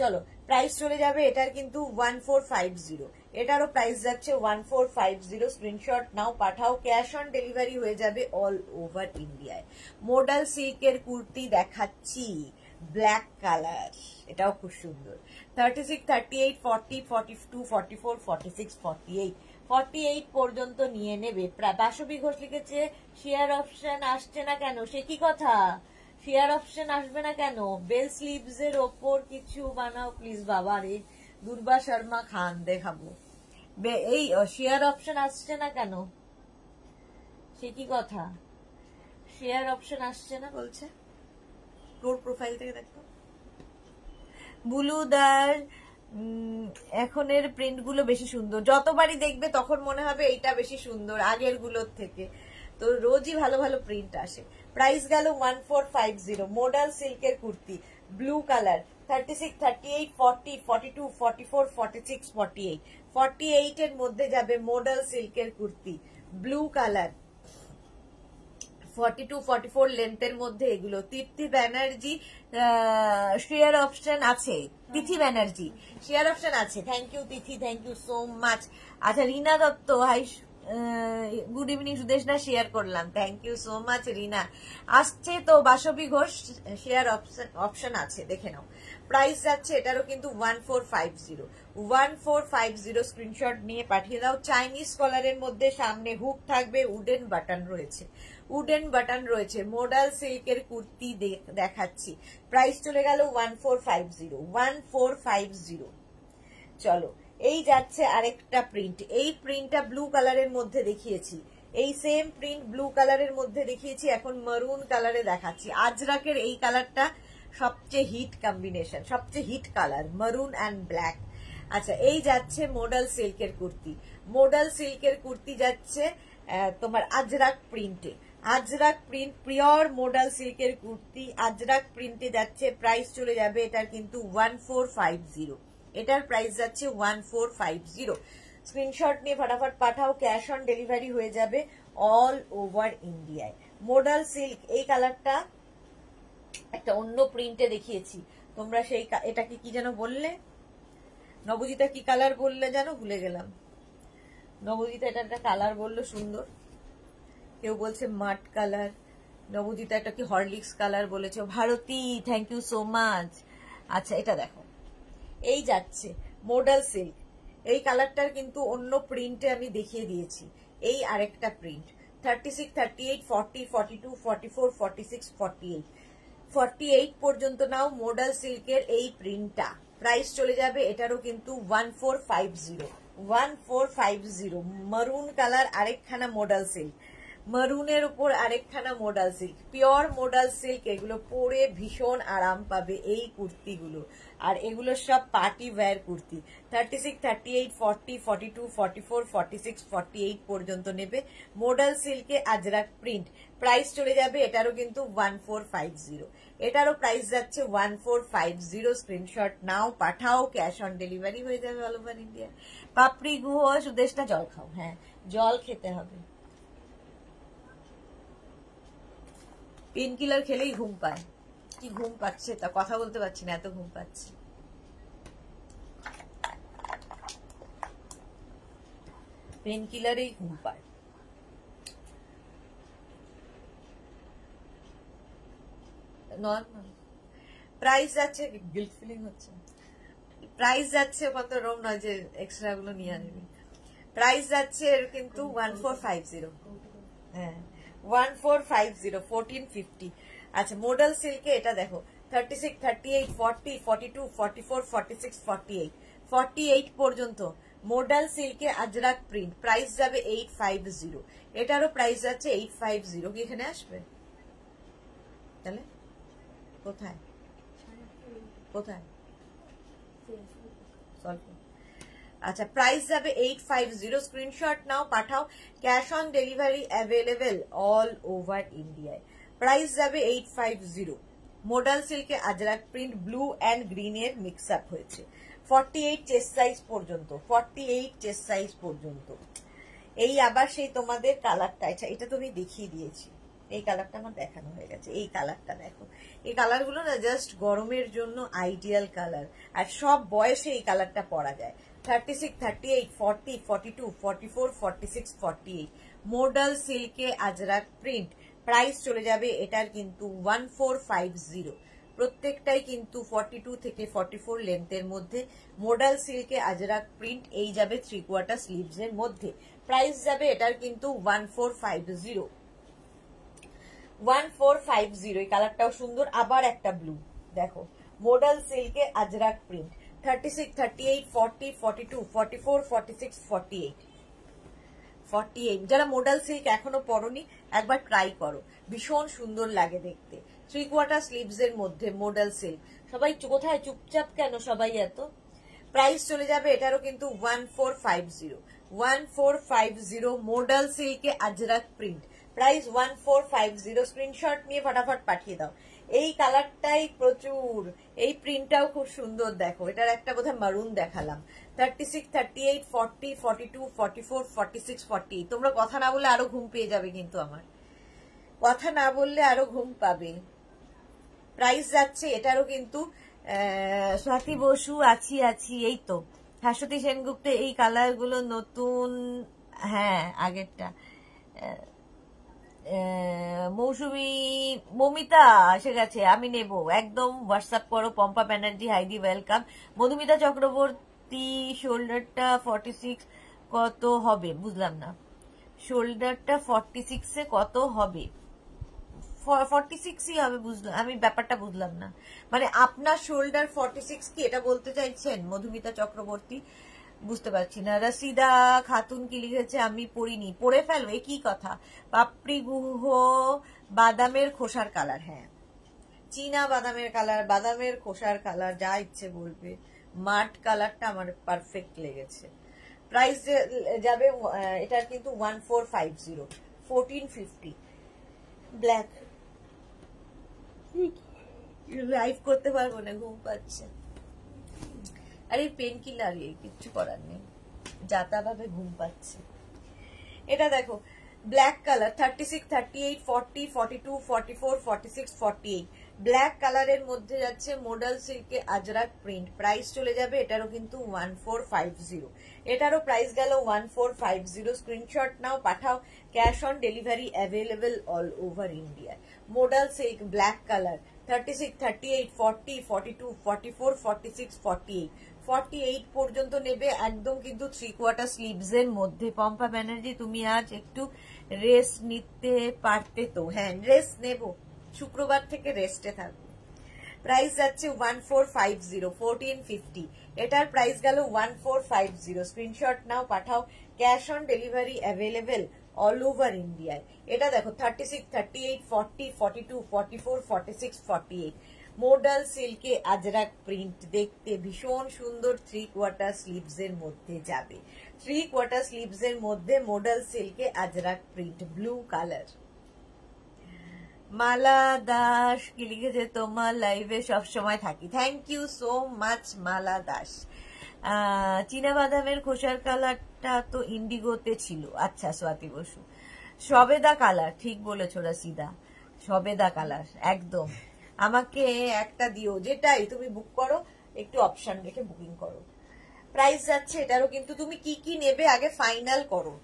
চলো প্রাইস চলে যাবে এটার কিন্তু ওয়ান ফোর ফাইভ জিরো এটারও প্রাইস যাচ্ছে one four five zero screenshot নাও পাঠাও ক্যাশ অন ডেলিভারি হয়ে যাবে অল ওভার ইন্ডিয়ায় মোডাল সিল্কের কুর্তি দেখাচ্ছি ব্ল্যাক কালার এটাও খুব সুন্দর thirty six thirty eight forty forty two forty four forty six forty eight forty eight পর্যন্ত নিয়ে নেবে বাসবি ঘোষ লিখেছে শেয়ার অপশন আসছে না কেন সে কি কথা শেয়ার অপশন আসবে না কেন বেল স্লিভস এর ওপর কিছু বানাও প্লিজ বাবা রে দুর্বা শর্মা খান দেখাবো এই শেয়ার অপশন আসছে না কেন সে কি কথা শেয়ার অপশন আসছে না বলছে তোর প্রোফাইল থেকে দেখো বুলুদার এখনের প্রিন্ট গুলো বেশি সুন্দর যতবারই দেখবে তখন মনে হবে এইটা বেশি সুন্দর আগের গুলোর থেকে তো রোজই ভালো ভালো প্রিন্ট আসে প্রাইস গেল one four five zero modal সিল্কের কুর্তি ব্লু কালার 36, 38, 40, 42, 44, 46, 48. 48 এর মধ্যে যাবে মডেল সিল্কের কুর্তি ব্লু কালার টু 42, 44 লেন্থের মধ্যে এগুলো তৃপ্তি ব্যানার্জি শেয়ার অপশন আছে তিথি ব্যানার্জি শেয়ার অপশন আছে thank you Tithi thank you so much আচ্ছা Rina Dutta hi good evening Sudeshna share করলাম thank you so much Rina আসছে তো Basabi Ghosh share option option আছে দেখে নাও প্রাইস যাচ্ছে এটারও কিন্তু one four five zero one four five zero screenshot নিয়ে পাঠিয়ে দাও চাইনিজ কলারের মধ্যে সামনে হুক থাকবে উডেন বাটন রয়েছে উডেন বাটন রয়েছে মোডাল সিল্কের কুর্তি দেখাচ্ছি প্রাইস চলে গেল one four five zero one four five zero চলো এই যাচ্ছে আরেকটা প্রিন্ট এই প্রিন্টটা ব্লু কালারের মধ্যে দেখিয়েছি এই সেম প্রিন্ট ব্লু কালারের মধ্যে দেখিয়েছি এখন মারুন কালারে দেখাচ্ছি আজরাকের এই কালারটা সবচেয়ে হিট কম্বিনেশন সবচেয়ে hit colour maroon and black আচ্ছা এই যাচ্ছে মোডাল সিল্কের কুর্তি মোডাল সিল্কের কুর্তি যাচ্ছে তোমার আজরাক প্রিন্টে আজরাক প্রিন্ট প্রিয়র মোডাল সিল্কের কুর্তি আজরাক প্রিন্টে যাচ্ছে প্রাইস চলে যাবে এটার কিন্তু ওয়ান ফোর ফাইভ জিরো এটার প্রাইস যাচ্ছে one four five zero screenshot নিয়ে ফটাফট পাঠাও ক্যাশ অন ডেলিভারি হয়ে যাবে অল ওভার ইন্ডিয়ায় মোডাল সিল্ক এই কালারটা একটা অন্য প্রিন্টে দেখিয়েছি তোমরা সেই এটাকে কি যেন বললে নবজিতা কি কালার বললে যেন ভুলে গেলাম নবজিতা এটা একটা কালার বললো সুন্দর কেউ বলছে মাট কালার নবজিতা এটা কি হরলিক্স কালার বলেছে Bharati thank you so much আচ্ছা এটা দেখো এই যাচ্ছে মোডাল সিল্ক এই কালারটার কিন্তু অন্য প্রিন্টে আমি দেখিয়ে দিয়েছি এই আরেকটা print thirty six thirty eight forty forty two forty four forty six forty eight forty eight পর্যন্ত নাও মডেল সিল্কের এই প্রিন্টটা প্রাইস চলে যাবে এটারও কিন্তু one four five zero one four five zero maroon colour আরেকখানা মডেল সিল্ক মারুনের উপর আরেকখানা model silk pure model silk এগুলো পরে ভীষণ আরাম পাবে এই কুর্তিগুলো আর এগুলো সব party wear kurti thirty six thirty eight forty forty two forty four forty six forty eight পর্যন্ত নেবে মডেল সিল্কে আজরাক প্রিন্ট প্রাইস চলে যাবে এটারও কিন্তু ওয়ান ফোর ফাইভ জিরো এটারও প্রাইস যাচ্ছে one four five zero screenshot নাও পাঠাও ক্যাশ অন ডেলিভারি হয়ে যাবে all over India Papri Ghosh উদেশটা জল খাও হ্যাঁ জল খেতে হবে পেন কিলার খেলেই ঘুম পায় কি ঘুম পাচ্ছে তা কথা বলতে পারছি না এত ঘুম পাচ্ছে পেন কিলারেই ঘুম পায় নর্মাল প্রাইস যাচ্ছে গিল্ট ফিলিং হচ্ছে প্রাইস যাচ্ছে কত রোম নয় যে এক্সট্রা গুলো নিয়ে প্রাইস যাচ্ছে কিন্তু ওয়ান ফোর ফাইভ জিরো হ্যাঁ ওয়ান ফোর আচ্ছা সিল্কে এটা দেখো thirty six thirty eight forty forty two forty four forty six forty eight forty eight পর্যন্ত মোডাল সিল্কে আজরাক প্রিন্ট প্রাইস যাবে এইট ফাইভ জিরো এটারও প্রাইস যাচ্ছে এইট ফাইভ জিরো কি এখানে আসবে তাহলে কোথায় কোথায় আচ্ছা প্রাইস যাবে এইট ফাইভ জিরো স্ক্রিনশট নাও পাঠাও cash on delivery available all over ইন্ডিয়ায় প্রাইস যাবে এইট ফাইভ জিরো মোডাল সিল্কে Ajrak print blue and green এর মিক্স আপ হয়েছে ফর্টি এইট চেস্ট সাইজ পর্যন্ত ফর্টি এইট চেস্ট সাইজ পর্যন্ত এই আবার সেই তোমাদের কালারটা আচ্ছা, এটা তুমি দেখিয়ে দিয়েছি এই কালারটা আমার দেখানো হয়ে গেছে এই কালারটা দেখো এই কালারগুলো না জাস্ট গরমের জন্য আইডিয়াল কালার আর সব বয়সে এই কালারটা পরা যায় thirty six thirty eight forty forty two forty four forty six forty eight modal সিল্কে আজরাক প্রিন্ট প্রাইস চলে যাবে এটার কিন্তু ওয়ান ফোর ফাইভ জিরো প্রত্যেকটাই কিন্তু ফর্টি টু থেকে ফর্টি ফোর লেন্থের মধ্যে মোডাল সিল্কে আজরাক প্রিন্ট এই যাবে থ্রি কোয়ার্টার স্লিভস এর মধ্যে প্রাইস যাবে এটার কিন্তু one four five zero one four five zero এই কালারটাও সুন্দর আবার একটা ব্লু দেখো মোডাল সিল্কে Ajrak print thirty six thirty eight forty forty two forty four six eight eight যারা মোডাল সিল্ক এখনো পরনি একবার ট্রাই করো ভীষণ সুন্দর লাগে দেখতে থ্রি কোয়ার্টার স্লিভস এর মধ্যে মডেল সিল্ক সবাই কোথায় চুপচাপ কেন সবাই এত প্রাইস চলে যাবে এটারও কিন্তু one four five zero one four five zero সিল্কে Ajrak print price one four five zero screenshot নিয়ে ফটাফট পাঠিয়ে দাও এই কালারটাই প্রচুর এই প্রিন্টটাও খুব সুন্দর দেখো এটার একটা বোধহয় মারুন দেখালাম thirty six thirty eight forty forty two forty four forty six forty তোমরা কথা না বললে আরো ঘুম পেয়ে যাবে কিন্তু আমার কথা না বললে আরো ঘুম পাবে প্রাইস যাচ্ছে এটারও কিন্তু স্বাতি বসু আছি আছি এই তো হাসতী সেনগুপ্ত এই কালারগুলো নতুন হ্যাঁ আগেরটা মৌসুমি মমিতা এসে গেছে আমি নেব একদম হোয়াটসঅ্যাপ করো পম্পা ব্যানার্জি হাইদি ওয়েলকাম মধুমিতা চক্রবর্তী শোল্ডারটা ফর্টি সিক্স কত হবে বুঝলাম না শোল্ডারটা ফর্টি সিক্সে কত হবে ফর্টি সিক্সই হবে বুঝলাম আমি ব্যাপারটা বুঝলাম না মানে আপনার শোল্ডার ফর্টি সিক্স কি এটা বলতে চাইছেন মধুমিতা চক্রবর্তী বুঝতে পারছি না রসিদা খাতুন কি লিখেছে আমি পড়িনি পড়ে ফেলবে কি কথা পাপড়ি গুহ বাদামের খোসার কালার হ্যাঁ চীনা বাদামের কালার বাদামের খোসার কালার যা ইচ্ছে বলবে মাঠ কালারটা আমার পারফেক্ট লেগেছে প্রাইস যাবে এটার কিন্তু one four five zero fourteen fifty black live করতে পারবো না ঘুম পাচ্ছে আর এই পেন কিলার এই কিচ্ছু করার নেই যাতাভাবে ঘুম পাচ্ছে এটা দেখো black colour thirty six thirty eight forty forty two forty four forty six forty eight black কালারের মধ্যে যাচ্ছে মোডাল সিল্কে আজরাক প্রিন্ট প্রাইস চলে যাবে এটারও কিন্তু ওয়ান ফোর ফাইভ জিরো এটারও প্রাইস গেল one four five zero screenshot নাও পাঠাও cash on delivery available all over India model silk black colour thirty six thirty eight forty forty two forty four forty six forty eight forty eight পর্যন্ত নেবে একদম কিন্তু three quarter sleeves এর মধ্যে পম্পা ব্যানার্জি তুমি আজ একটু রেস্ট নিতে পারতে তো হ্যাঁ রেস্ট নেব শুক্রবার থেকে রেস্টে থাকবো প্রাইস যাচ্ছে one four five zero fourteen fifty এটার প্রাইস গেল one four five zero screenshot নাও পাঠাও cash on delivery available all over ইন্ডিয়ায় এটা দেখো thirty six thirty eight forty forty two forty four forty six forty eight modal সিল্কে Ajrak print দেখতে ভীষণ সুন্দর থ্রি কোয়ার্টার স্লিভস এর মধ্যে যাবে থ্রি কোয়ার্টার স্লিভস এর মধ্যে মোডাল সিল্কে Ajrak print blue colour Mala Das কি লিখেছে তোমার লাইভে সবসময় থাকি thank you so much Mala Das চীনা বাদামের খোসার কালারটা তো ইন্ডিগোতে ছিল আচ্ছা স্বাতি বসু সবেদা কালার ঠিক বলেছো রাসিদা সবেদা কালার একদম আমাকে একটা দিও যেটাই তুমি বুক করো একটু অপশন রেখে বুকিং করো প্রাইস যাচ্ছে এটারও কিন্তু তুমি কি কি নেবে আগে ফাইনাল করো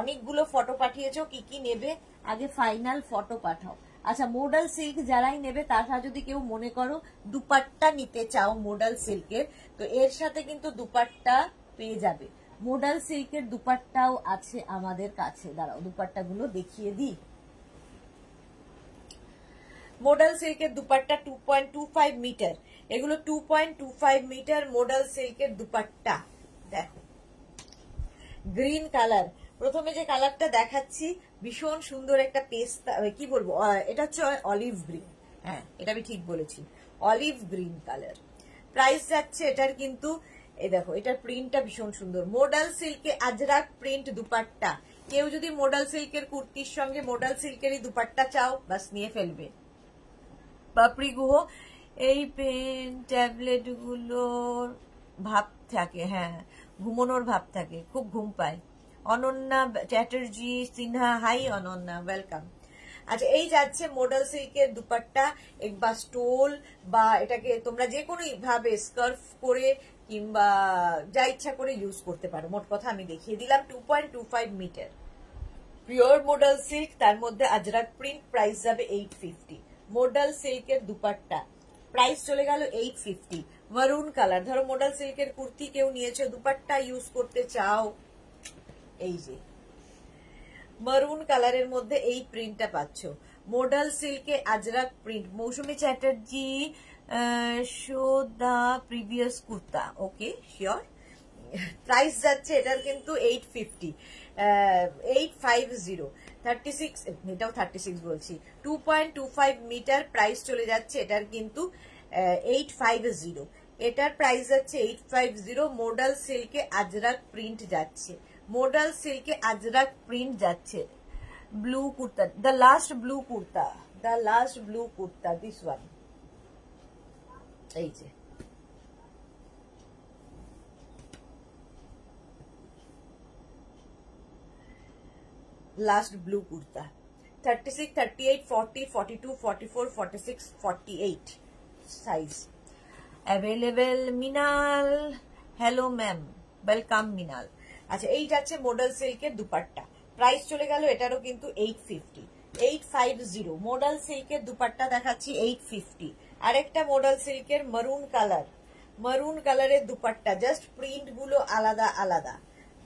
অনেকগুলো ফটো পাঠিয়েছো কি কি নেবে আগে ফাইনাল ফটো পাঠাও আচ্ছা মোডাল সিল্ক যারাই নেবে তারা যদি কেউ মনে করো দুপাট্টা নিতে চাও মোডাল সিল্কের তো এর সাথে কিন্তু দুপাট্টা পেয়ে যাবে মোডাল সিল্কের দুপাট্টাও আছে আমাদের কাছে দাঁড়াও দুপাট্টাগুলো দেখিয়ে দিই মোডাল সিল্কের dupatta two point two five metre এগুলো two point two five metre modal সিল্কের দুপাট্টা দেখো গ্রিন কালার প্রথমে যে কালারটা দেখাচ্ছি ভীষণ সুন্দর একটা পেস্ট কি বলবো এটা হচ্ছে অলিভ গ্রিন হ্যাঁ এটা আমি ঠিক বলেছি অলিভ গ্রিন কালার প্রাইস যাচ্ছে এটার কিন্তু এই দেখো এটার প্রিন্টটা ভীষণ সুন্দর মোডাল সিল্কে আজরাক প্রিন্ট দুপাট্টা কেউ যদি মোডাল সিল্কের কুর্তির সঙ্গে মোডাল সিল্কেরই দুপাট্টা চাও বাস নিয়ে ফেলবে পাপড়ি গুহ এই পেন ট্যাবলেটগুলোর ভাব থাকে হ্যাঁ ঘুমনোর ভাব থাকে খুব ঘুম পায় অনন্যা চ্যাটার্জি সিনহা হাই অনন্যা ওয়েলকাম আচ্ছা এই যাচ্ছে মডেল সিল্কের দুপাট্টা বা স্টোল বা এটাকে তোমরা যে কোনো ভাবে স্কার্ফ করে কিংবা যা ইচ্ছা করে ইউজ করতে পারো মোট কথা আমি দেখিয়ে দিলাম two point two five metre pure model silk তার মধ্যে আজরাক প্রিন্ট প্রাইস যাবে এইট ফিফটি মোডাল সিল্কের দুপাট্টা প্রাইস চলে গেল এইট ফিফটি মারুন কালার ধরো মোডাল সিল্কের কুর্তি কেউ নিয়েছে দুপাট্টা ইউজ করতে চাও এই যে মারুন কালারের মধ্যে এই প্রিন্টটা পাচ্ছ মোডাল সিল্কে আজরাক প্রিন্ট মৌসুমী চ্যাটার্জি সোদা previous kurta okay sure price যাচ্ছে এটার কিন্তু eight fifty eight five zero thirty six এটাও থার্টি সিক্স বলছি two point two five metre price চলে যাচ্ছে এটার কিন্তু এইট ফাইভ জিরো এটার প্রাইস যাচ্ছে এইট ফাইভ জিরো মোডাল সিল্কে আজরাক প্রিন্ট যাচ্ছে মোডাল সিল্কে আজরাক প্রিন্ট যাচ্ছে blue kurta the last blue kurta the last blue kurta this one এই যে last blue kurta thirty six thirty eight forty forty two forty four forty six forty eight size available Minal hello ma'am welcome Minal আচ্ছা এইটা আছে model সিল্কের dupatta price চলে গেল এটারও কিন্তু eight fifty eight five zero model সিল্কের দুপাট্টা দেখাচ্ছি এইট ফিফটি আরেকটা মডেল সিল্কের মারুন কালার মারুন কালারের দুপাট্টা জাস্ট প্রিন্ট গুলো আলাদা আলাদা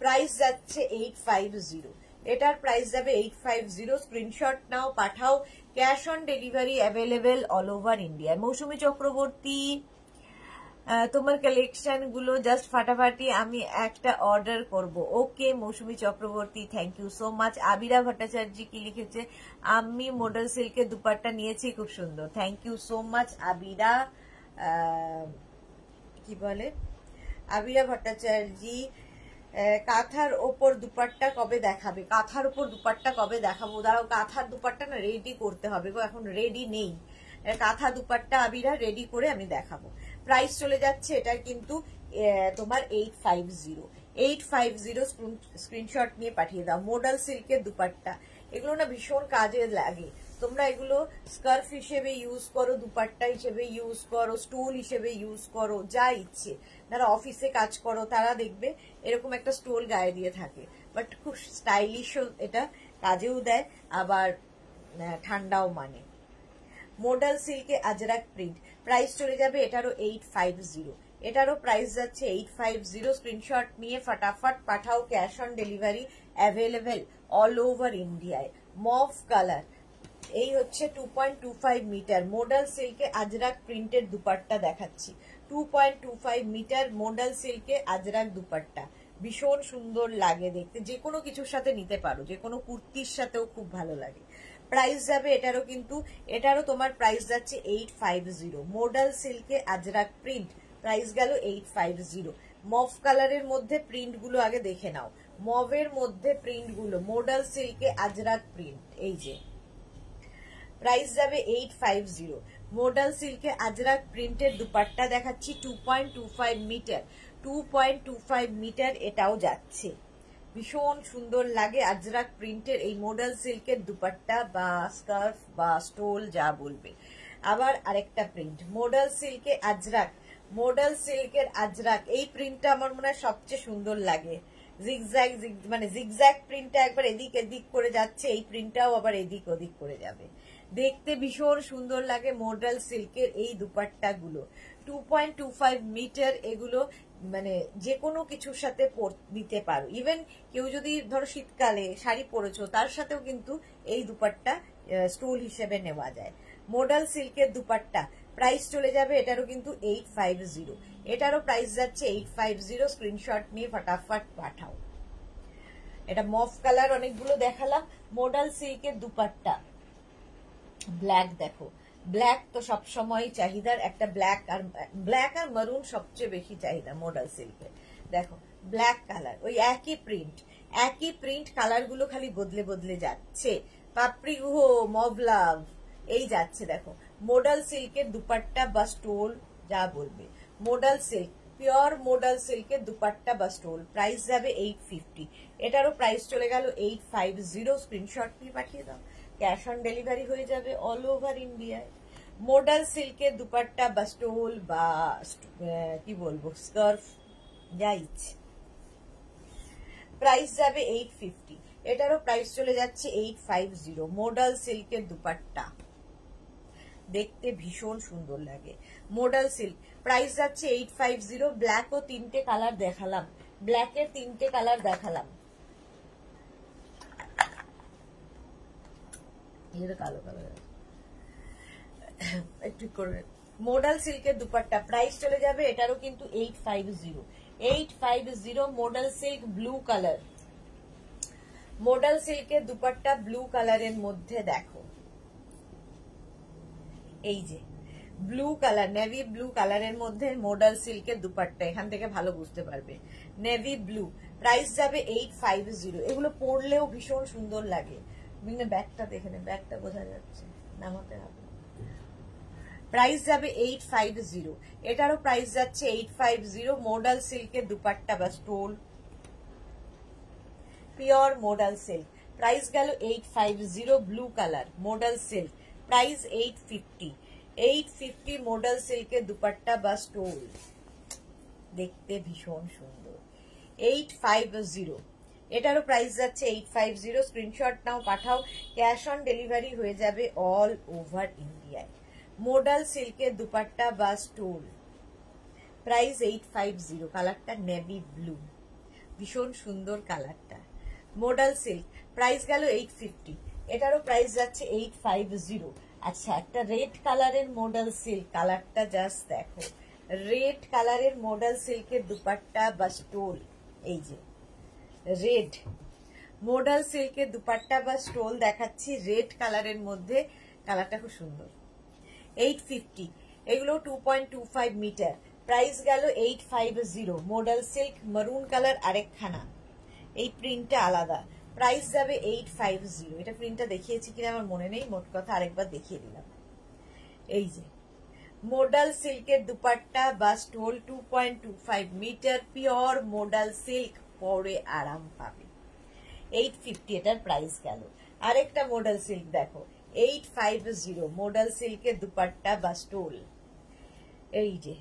প্রাইস যাচ্ছে এইট ফাইভ জিরো এটার প্রাইস যাবে এইট ফাইভ জিরো স্ক্রিনশট নাও পাঠাও cash on delivery available all over India Mousumi Chakraborty তোমার কালেকশন গুলো জাস্ট ফাটাফাটি আমি একটা অর্ডার করব okay Mousumi Chakraborty thank you so much Abira Bhattacharya কি লিখেছে আমি মডেল সিল্কের দুপাট্টা নিয়েছি খুব সুন্দর thank you so much Abira কি বলে আবিরা ভট্টাচার্য কাঁথার ওপর দুপাট্টা কবে দেখাবে কাঁথার ওপর দুপাট্টা কবে দেখাবো দাঁড়াও কাঁথার দুপাট্টা না রেডি করতে হবে গো এখন রেডি নেই কাঁথা দুপাট্টা আবিরা রেডি করে আমি দেখাবো প্রাইস চলে যাচ্ছে এটা কিন্তু তোমার eight five zero eight five zero screenshot নিয়ে পাঠিয়ে দাও মোডাল সিল্কের দুপাট্টা এগুলো না ভীষণ কাজে লাগে তোমরা এগুলো স্কার্ফ হিসেবে ইউজ করো দুপাট্টা হিসেবে ইউজ করো স্টুল হিসেবে ইউজ করো যা ইচ্ছে যারা অফিসে কাজ করো তারা দেখবে এরকম একটা স্টোল গায়ে দিয়ে থাকে বাট খুব স্টাইলিশও এটা কাজেও দেয় আবার ঠান্ডাও মানে মোডাল সিল্কে আজরাক প্রিন্ট প্রাইস চলে যাবে এটারও এইট ফাইভ জিরো এটারও প্রাইস যাচ্ছে এইট ফাইভ জিরো স্ক্রিনশট নিয়ে ফাটাফাট পাঠাও cash on delivery available all over ইন্ডিয়ায় মফ কালার এই হচ্ছে two point two five metre modal সিল্কে আজরাক প্রিন্টের দুপাট্টা দেখাচ্ছি 2.25 মিটার মোডাল সিল্কে আজরাক দুপাট্টা ভীষণ সুন্দর লাগে দেখতে যে কোনো কিছুর সাথে নিতে পারো যে কোনো কুর্তির সাথেও খুব ভালো লাগে প্রাইস যাবে এটারও কিন্তু এটারও তোমার প্রাইস যাচ্ছে এইট ফাইভ জিরো মোডাল সিল্কে আজরাক প্রিন্ট প্রাইস গেল এইট ফাইভ জিরো মফ কালারের মধ্যে প্রিন্টগুলো আগে দেখে নাও মভের মধ্যে প্রিন্টগুলো মোডাল সিল্কে আজরাক প্রিন্ট এই যে প্রাইস যাবে এইট ফাইভ জিরো মোডাল সিল্কে আজরাক প্রিন্টের দুপাট্টা দেখাচ্ছি two point two five metre two point two five metre এটাও যাচ্ছে ভীষণ সুন্দর লাগে আজরাক প্রিন্টের এই মোডাল সিল্কের দুপাট্টা বা স্কার্ফ বা স্টোল যা বলবে আবার আরেকটা প্রিন্ট মোডাল সিল্কে আজরাক মোডাল সিল্কের আজরাক এই প্রিন্টটা আমার মনে হয় সবচেয়ে সুন্দর লাগে জিগজ্যাগ মানে জিগজ্যাগ প্রিন্টটা একবার এদিক এদিক করে যাচ্ছে এই প্রিন্টটাও আবার এদিক ওদিক করে যাবে দেখতে ভীষণ সুন্দর লাগে মোডাল সিল্কের এই দুপাট্টা গুলো two point two five metre এগুলো মানে যে কোনো কিছুর সাথে নিতে পারো ইভেন কেউ যদি ধরো শীতকালে শাড়ি পরেছো তার সাথেও কিন্তু এই দুপাট্টা স্টুল হিসেবে নেওয়া যায় মোডাল সিল্কের দুপাট্টা প্রাইস চলে যাবে এটারও কিন্তু এইট ফাইভ জিরো এটারও প্রাইস যাচ্ছে এইট ফাইভ জিরো স্ক্রিনশট নিয়ে ফটাফট পাঠাও এটা মফ কালার অনেকগুলো দেখালাম মোডাল সিল্কের দুপাট্টা ব্ল্যাক দেখো ব্ল্যাক তো সবসময় চাহিদার একটা ব্ল্যাক আর ব্ল্যাক আর মারুন সবচেয়ে বেশি চাহিদা মোডাল সিল্কের দেখো ব্ল্যাক কালার ওই একই প্রিন্ট একই প্রিন্ট কালারগুলো খালি বদলে বদলে যাচ্ছে পাপড়ি গুহ মভলাভ এই যাচ্ছে দেখো মোডাল সিল্কের দুপাট্টা বা স্টোল যা বলবে মোডাল সিল্ক পিওর মোডাল সিল্কের দুপাট্টা বা স্টোল প্রাইস যাবে এইট ফিফটি এটারও প্রাইস চলে গেল এইট ফাইভ জিরো স্ক্রিনশট নিয়ে পাঠিয়ে দাও ক্যাশ অন ডেলিভারি হয়ে যাবে অল ওভার ইন্ডিয়ায় মোডাল সিল্কের দুপাট্টা বা স্টোল বা কি বলবো স্কার্ফ যাই প্রাইস যাবে এইট ফিফটি এটারও প্রাইস চলে যাচ্ছে এইট ফাইভ জিরো মডাল সিল্কের দুপাট্টা দেখতে ভীষণ সুন্দর লাগে মোডাল সিল্ক প্রাইস যাচ্ছে এইট ফাইভ জিরো ব্ল্যাক ও তিনটে কালার দেখালাম ব্ল্যাকের তিনটে কালার দেখালাম এটা সিল্কের দুপাট্টা প্রাইস চলে যাবে এটারও কিন্তু eight five zero eight five zero silk blue colour সিল্কের দুপাট্টা ব্লু কালারের মধ্যে দেখো এই যে ব্লু কালার নেভি ব্লু কালারের মধ্যে মোডাল সিল্কের দুপাট্টা এখান থেকে ভালো বুঝতে পারবে নেভি ব্লু প্রাইস যাবে এইট ফাইভ জিরো এগুলো পরলেও ভীষণ সুন্দর লাগে विनो बैक का देख ले बैक का 보자 যাচ্ছে না হতে आप प्राइस जावे 850 এটারও প্রাইস যাচ্ছে 850 মডাল সিল্কের दुपट्टा বস টোল प्योर মডাল সিল্ক প্রাইস গেল 850 blue colour modal silk price 850 850 modal সিল্কের दुपट्टा বস টোল দেখতে ভীষণ সুন্দর 850 এটারও প্রাইস যাচ্ছে এইট ফাইভ জিরো স্ক্রিনশট নাও পাঠাও ক্যাশ অন ডেলিভারি হয়ে যাবে অল ওভার ইন্ডিয়ায় মোডাল সিল্কের দুপাট্টা বা stole price eight five zero কালারটা নেভি ব্লু ভীষণ সুন্দর কালারটা মোডাল সিল্ক প্রাইস গেল এইট ফিফটি এটারও প্রাইস যাচ্ছে এইট ফাইভ জিরো আচ্ছা একটা রেড কালারের মোডাল সিল্ক কালারটা জাস্ট দেখো রেড কালারের মোডাল সিল্কের দুপাট্টা বা স্টোল এই যে রেড মোডাল সিল্কের দুপাট্টা বা স্টোল দেখাচ্ছি রেড কালারের মধ্যে কালারটা খুব সুন্দর এইট ফিফটি এগুলো two point two five metre price গেল eight five zero modal silk maroon colour আরেকখানা এই প্রিন্টটা আলাদা প্রাইস যাবে এইট ফাইভ জিরো এটা প্রিন্টটা দেখিয়েছি কিনা আমার মনে নেই মোট কথা আরেকবার দেখিয়ে দিলাম এই যে মোডাল সিল্কের দুপাট্টা বা stole two point two five metre pure modal silk পরে আরাম পাবে এইট ফিফটি এটার প্রাইস গেল আরেকটা মডেল সিল্ক দেখো এইট ফাইভ জিরো মডেল সিল্কের দুপাট্টা বা স্টোল এই যে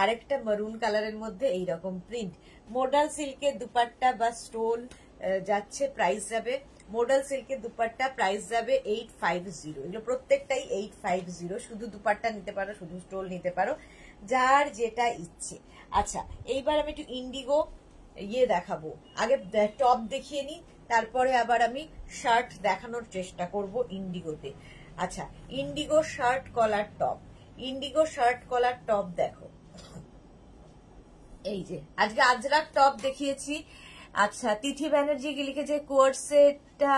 আরেকটা মারুন কালারের মধ্যে এই রকম প্রিন্ট মডেল সিল্কের দুপাট্টা বা স্টোল যাচ্ছে প্রাইস যাবে মডেল সিল্কের দুপাট্টা প্রাইস যাবে এইট ফাইভ জিরো এগুলো প্রত্যেকটাই এইট ফাইভ জিরো শুধু দুপাট্টা নিতে পারো শুধু স্টোল নিতে পারো যার যেটা ইচ্ছে আচ্ছা এইবার আমি একটু ইন্ডিগো ইয়ে দেখাবো আগে টপ দেখিয়ে নিই তারপরে আবার আমি শার্ট দেখানোর চেষ্টা করব ইন্ডিগোতে আচ্ছা indigo shirt collar top indigo shirt collar top দেখো এই যে আজকে আজরাক টপ দেখিয়েছি আচ্ছা তিথি ব্যানার্জি কি লিখেছে কোর্সেটটা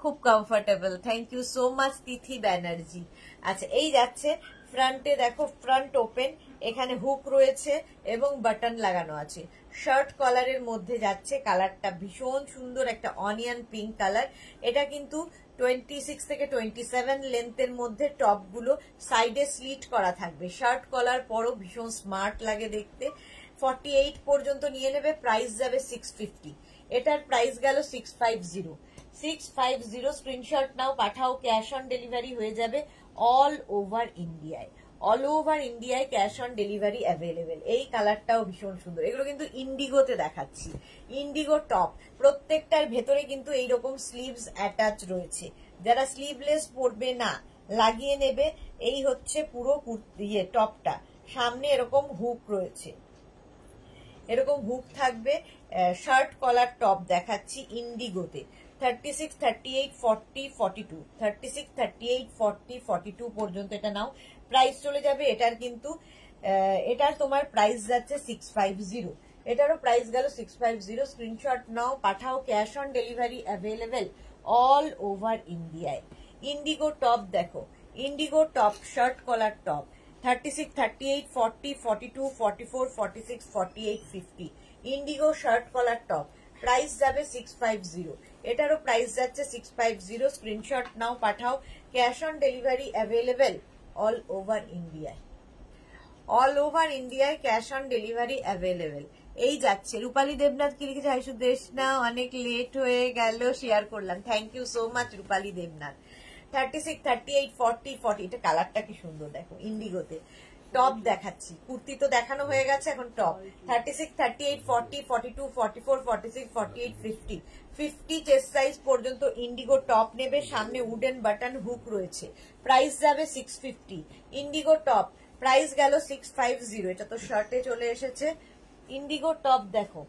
খুব comfortable thank you so much Tithi Banerjee আচ্ছা এই যাচ্ছে ফ্রন্টে দেখো ফ্রন্ট ওপেন এখানে হুক রয়েছে এবং বাটন লাগানো আছে শার্ট কালারের মধ্যে যাচ্ছে কালারটা ভীষণ সুন্দর একটা অনিয়ন পিঙ্ক কালার এটা কিন্তু টোয়েন্টি সিক্স থেকে টোয়েন্টি সেভেন লেন্থের মধ্যে টপগুলো সাইডে স্লিট করা থাকবে শার্ট কলার পরও ভীষণ স্মার্ট লাগে দেখতে ফর্টি এইট পর্যন্ত নিয়ে নেবে প্রাইস যাবে সিক্স ফিফটি এটার প্রাইস গেল six five zero six five zero screenshot নাও পাঠাও ক্যাশ অন ডেলিভারি হয়ে যাবে অল ওভার ইন্ডিয়ায় অল ওভার ইন্ডিয়ায় ক্যাশ অন ডেলিভারি অ্যাভেলেবেল এই কালারটাও ভীষণ সুন্দর এগুলো কিন্তু ইন্ডিগোতে দেখাচ্ছি ইন্ডিগো টপ প্রত্যেকটার ভেতরে কিন্তু এইরকম স্লিভস অ্যাটাচ রয়েছে যারা স্লিভলেস পরবে না লাগিয়ে নেবে এই হচ্ছে পুরো ইয়ে টপটা সামনে এরকম হুক রয়েছে এরকম হুক থাকবে শার্ট কলার টপ দেখাচ্ছি ইন্ডিগোতে thirty six thirty eight forty forty two thirty six thirty eight forty forty two পর্যন্ত এটা নাও প্রাইস চলে যাবে এটার কিন্তু এটার তোমার প্রাইস যাচ্ছে সিক্স ফাইভ জিরো এটারও প্রাইস গেল সিক্স ফাইভ জিরো স্ক্রিনশট নাও পাঠাও cash on delivery available all over ইন্ডিয়ায় ইন্ডিগো টপ দেখো indigo top shirt collar top thirty six thirty eight forty forty two forty four forty six forty eight fifty indigo shirt collar top price যাবে six five zero এটারও price যাচ্ছে six five zero screenshot নাও পাঠাও cash on delivery available all over ইন্ডিয়ায় all over ইন্ডিয়ায় cash on delivery available এই যাচ্ছে রূপালী দেবনাথ কি লিখেছে দেশ না অনেক লেট হয়ে গেল শেয়ার করলাম thank you so much Rupali Debnath thirty six thirty eight forty forty এটা কালারটা কি সুন্দর দেখো ইন্ডিগোতে টপ দেখাচ্ছি কুর্তি তো দেখানো হয়ে গেছে এখন top thirty six thirty eight forty forty two forty four forty six forty eight fifty fifty chest size পর্যন্ত ইন্ডিগো টপ নেবে সামনে উডেন বাটন হুক রয়েছে প্রাইস যাবে six fifty indigo top price গেল সিক্স ফাইভ জিরো এটা তো শার্টে চলে এসেছে ইন্ডিগো টপ দেখো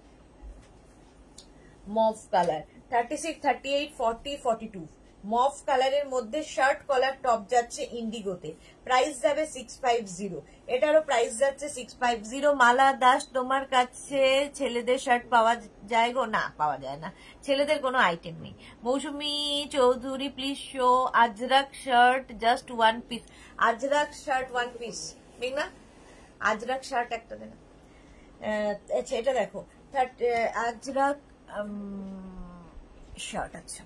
mauve colour thirty six thirty eight forty forty two mauve কালারের মধ্যে শার্ট কলার টপ যাচ্ছে ইন্ডিগোতে প্রাইস যাবে সিক্স ফাইভ জিরো এটারও প্রাইস যাচ্ছে six five zero Mala Das তোমার কাছে ছেলেদের শার্ট পাওয়া যায় গো না পাওয়া যায় না ছেলেদের কোনো আইটেম নেই Mousumi Chowdhury please show Ajrakh shirt just one piece Ajrakh shirt one piece ঠিক না আজরাক শার্ট একটা দেনা আচ্ছা এটা দেখো আজরাক শার্ট আচ্ছা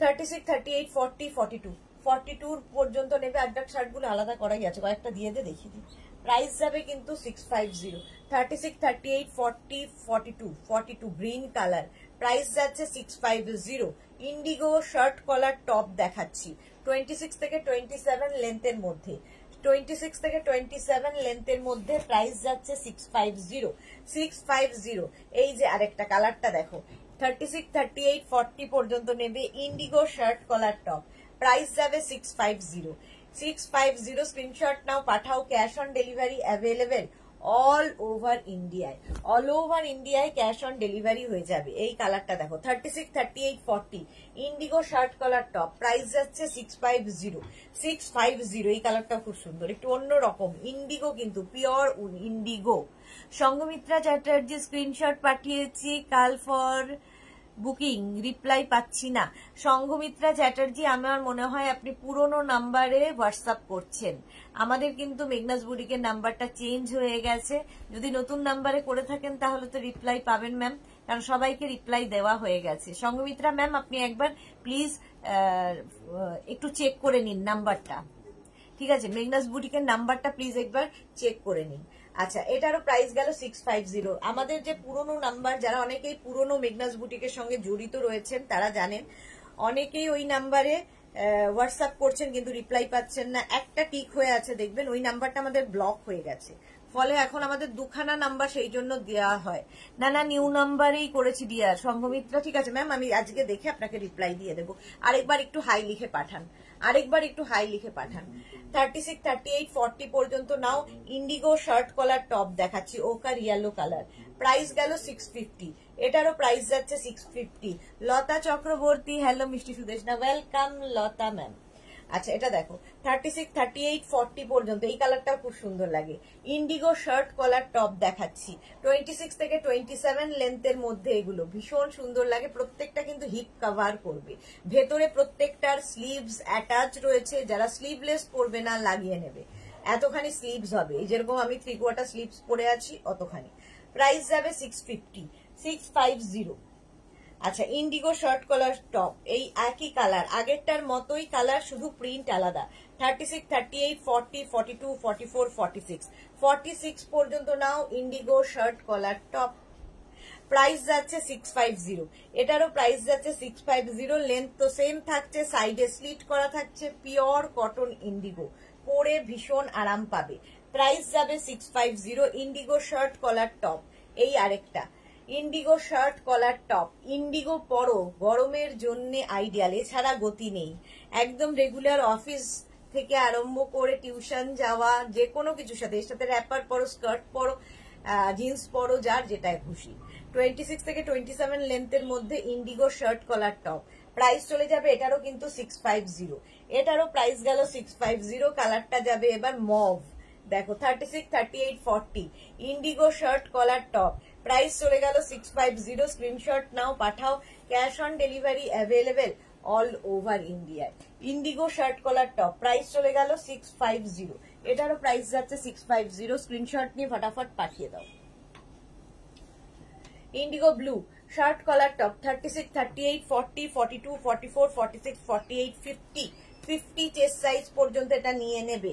thirty six thirty eight forty forty two forty টুর পর্যন্ত নেবে আর ডাক শার্টগুলো আলাদা করাই আছে কয়েকটা দিয়ে দিয়ে দেখি দিই প্রাইস যাবে কিন্তু six five zero thirty six thirty eight forty forty two forty two green colour price যাচ্ছে six five zero indigo shirt collar top দেখাচ্ছি টোয়েন্টি সিক্স থেকে টোয়েন্টি সেভেন লেন্থের মধ্যে টোয়েন্টি সিক্স থেকে টোয়েন্টি সেভেন লেন্থের মধ্যে প্রাইস যাচ্ছে six five zero six five zero এই যে আরেকটা কালারটা দেখো thirty six thirty eight forty পর্যন্ত নেবে indigo shirt collar top price যাবে six five zero six five zero screenshot নাও পাঠাও cash on delivery available all over ইন্ডিয়ায় অল ওভার ইন্ডিয়ায় ক্যাশ অন ডেলিভারি হয়ে যাবে এই কালারটা দেখো thirty six thirty eight forty indigo shirt collar top price যাচ্ছে six five zero six five zero এই কালারটা খুব সুন্দর একটু অন্য রকম ইন্ডিগো কিন্তু pure indigo Sanghamitra Chatterjee screenshot পাঠিয়েছি কাল ফর বুকিং রিপ্লাই পাচ্ছি না সঙ্ঘমিত্রা চ্যাটার্জি আমার মনে হয় আপনি পুরনো নাম্বারে হোয়াটসঅ্যাপ করছেন আমাদের কিন্তু মেঘনাজ বুড়িকের নাম্বারটা চেঞ্জ হয়ে গেছে যদি নতুন নাম্বারে করে থাকেন তাহলে তো রিপ্লাই পাবেন ম্যাম কারণ সবাইকে রিপ্লাই দেওয়া হয়ে গেছে সঙ্গমিত্রা ম্যাম আপনি একবার প্লিজ একটু চেক করে নিন নাম্বারটা ঠিক আছে মেঘনাজ বুটিকের নাম্বারটা প্লিজ একবার চেক করে নিন আচ্ছা এটারও প্রাইস গেল সিক্স ফাইভ জিরো আমাদের যে পুরনো নাম্বার যারা অনেকেই পুরনো মেঘনাস বুটিকের সঙ্গে জড়িত রয়েছেন তারা জানেন অনেকেই ওই নাম্বারে হোয়াটসঅ্যাপ করছেন কিন্তু রিপ্লাই পাচ্ছেন না একটা টিক হয়ে আছে দেখবেন ওই নাম্বারটা আমাদের ব্লক হয়ে গেছে ফলে এখন আমাদের দুখানা নাম্বার সেই জন্য দেওয়া হয় না না নিউ নাম্বারেই করেছি দিয়া সম্ভমিত্রা ঠিক আছে ম্যাম আমি আজকে দেখে আপনাকে রিপ্লাই দিয়ে দেবো আরেকবার একটু হাই লিখে পাঠান আরেকবার একটু হাই লিখে পাঠান thirty six thirty eight forty পর্যন্ত নাও ইন্ডিগো শার্ট কলার টপ দেখাচ্ছি ওকার ইয়েলো কালার প্রাইস গেল সিক্স ফিফটি এটারও প্রাইস যাচ্ছে six fifty Lata Chakraborty hello মিষ্টি সুদেশনা ওয়েলকাম লতা ম্যাম আচ্ছা এটা দেখো thirty six thirty eight forty পর্যন্ত এই কালারটাও খুব সুন্দর লাগে ইন্ডিগো শার্ট কলার টপ দেখাচ্ছি টোয়েন্টি সিক্স থেকে টোয়েন্টি সেভেন লেন্থের মধ্যে এগুলো ভীষণ সুন্দর লাগে প্রত্যেকটা কিন্তু হিপ কাভার করবে ভেতরে প্রত্যেকটার স্লিভস অ্যাটাচ রয়েছে যারা স্লিভলেস পরবে না লাগিয়ে নেবে এতখানি স্লিভস হবে এই যেরকম আমি থ্রি কোয়ার্টার স্লিভস পরে আছি অতখানি প্রাইস যাবে six fifty six five zero আচ্ছা ইন্ডিগো শর্ট কলার টপ এই একই কালার আগেরটার মতোই কালার শুধু প্রিন্ট আলাদা thirty six thirty eight forty forty two four forty six forty six পর্যন্ত নাও indigo shirt collar top price যাচ্ছে সিক্স ফাইভ জিরো এটারও প্রাইস যাচ্ছে সিক্স ফাইভ জিরো লেন্থ তো সেম থাকছে সাইডে স্লিট করা থাকছে পিওর কটন ইন্ডিগো পরে ভীষণ আরাম পাবে প্রাইস যাবে six five zero indigo shirt collar top এই আরেকটা indigo shirt collar top indigo পরো গরমের জন্য আইডিয়াল এছাড়া গতি নেই একদম রেগুলার অফিস থেকে আরম্ভ করে টিউশন যাওয়া যে কোনো কিছুর সাথে এর সাথে র্যাপার পরো স্কার্ট পরো জিন্স পরো যার যেটাই খুশি টোয়েন্টি সিক্স থেকে টোয়েন্টি সেভেন লেন্থের মধ্যে indigo shirt collar top price চলে যাবে এটারও কিন্তু সিক্স ফাইভ জিরো এটারও প্রাইস গেল সিক্স ফাইভ জিরো কালারটা যাবে এবার মভ দেখো thirty six thirty eight forty indigo shirt collar top price চলে গেল সিক্স ফাইভ জিরো স্ক্রিনশট নাও পাঠাও cash on delivery available all over ইন্ডিয়ায় indigo shirt collar top price চলে গেল সিক্স ফাইভ জিরো এটারও প্রাইস যাচ্ছে সিক্স ফাইভ জিরো স্ক্রিনশট নিয়ে ফটাফট পাঠিয়ে দাও indigo blue shirt collar top thirty six thirty eight forty forty two forty four forty six forty eight fifty fifty chest size পর্যন্ত এটা নিয়ে নেবে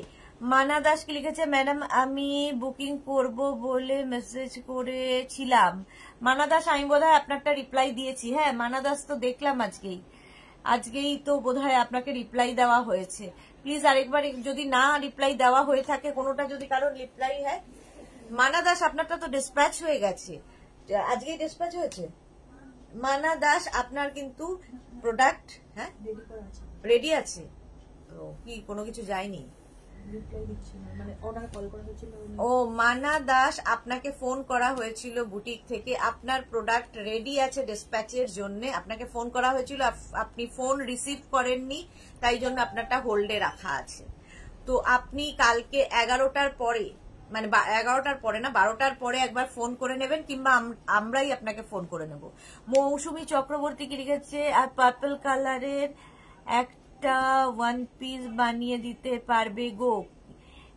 মানা দাসকে লিখেছে ম্যাডাম আমি বুকিং করব বলে মেসেজ করেছিলাম মানা দাস আমি বোধ আপনারটা রিপ্লাই দিয়েছি হ্যাঁ মানা দাস তো দেখলাম আজকেই আজকেই তো বোধ আপনাকে রিপ্লাই দেওয়া হয়েছে প্লিজ আরেকবার যদি না রিপ্লাই দেওয়া হয়ে থাকে কোনোটা যদি কারোর রিপ্লাই হয় মানা দাস আপনারটা তো ডিসপ্যাচ হয়ে গেছে আজকেই ডিসপ্যাচ হয়েছে মানা দাস আপনার কিন্তু প্রোডাক্ট হ্যাঁ রেডি আছে কি কোনো কিছু যায়নি মানে ও মানা দাস আপনাকে ফোন করা হয়েছিল বুটিক থেকে আপনার প্রোডাক্ট রেডি আছে ডিসপ্যাচের জন্য আপনাকে ফোন করা হয়েছিল আপনি ফোন রিসিভ করেননি তাই জন্য আপনারটা হোল্ডে রাখা আছে তো আপনি কালকে এগারোটার পরে মানে এগারোটার পরে না বারোটার পরে একবার ফোন করে নেবেন কিংবা আমরাই আপনাকে ফোন করে নেব মৌসুমি চক্রবর্তী কি লিখেছে পার্পল কালারের একটা একটা ওয়ান পিস বানিয়ে দিতে পারবে গো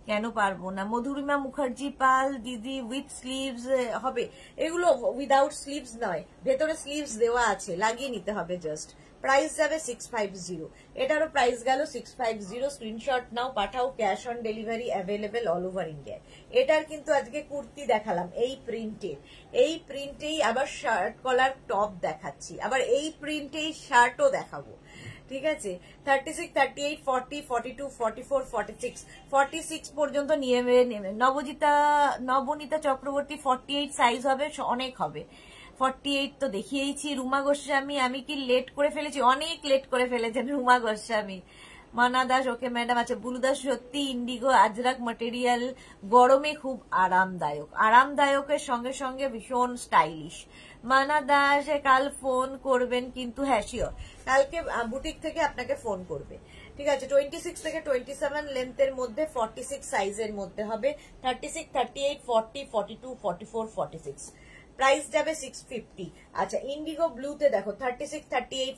কেন পারবো না মধুরিমা মুখার্জি পাল দিদি উইথ স্লিভস হবে এগুলো উইদাউট স্লিভস নয় ভেতরে স্লিভস দেওয়া আছে লাগিয়ে নিতে হবে জাস্ট প্রাইস যাবে সিক্স ফাইভ জিরো এটারও প্রাইস গেল সিক্স ফাইভ জিরো স্ক্রিনশট নাও পাঠাও cash on delivery available all over ইন্ডিয়ায় এটার কিন্তু আজকে কুর্তি দেখালাম এই প্রিন্টের এই প্রিন্টেই আবার শার্ট কলার টপ দেখাচ্ছি আবার এই প্রিন্টেই শার্টও দেখাবো ঠিক আছে thirty six thirty eight forty forty two forty four forty six forty six পর্যন্ত নিয়ে নেবে Nabajita Nabanita Chakraborty forty eight size হবে অনেক হবে ফর্টি এইট তো দেখিয়েছি রুমা গোস্বামী আমি কি লেট করে ফেলেছি অনেক লেট করে ফেলেছেন রুমা গোস্বামী মানা দাস ওকে ম্যাডাম আছে বুলু দাস সত্যি ইন্ডিগো আজরাক ম্যাটেরিয়াল গরমে খুব আরামদায়ক আরামদায়কের সঙ্গে সঙ্গে ভীষণ স্টাইলিশ মানা দাস কাল ফোন করবেন কিন্তু হ্যাঁ শিওর কালকে বুটিক থেকে আপনাকে ফোন করবে ঠিক আছে টোয়েন্টি সিক্স থেকে টোয়েন্টি সেভেন লেন্থের মধ্যে ফর্টি সিক্স সাইজের মধ্যে হবে thirty six thirty eight forty forty two forty four forty six price যাবে সিক্স ফিফটি আচ্ছা ইন্ডিগো ব্লুতে দেখো thirty six thirty eight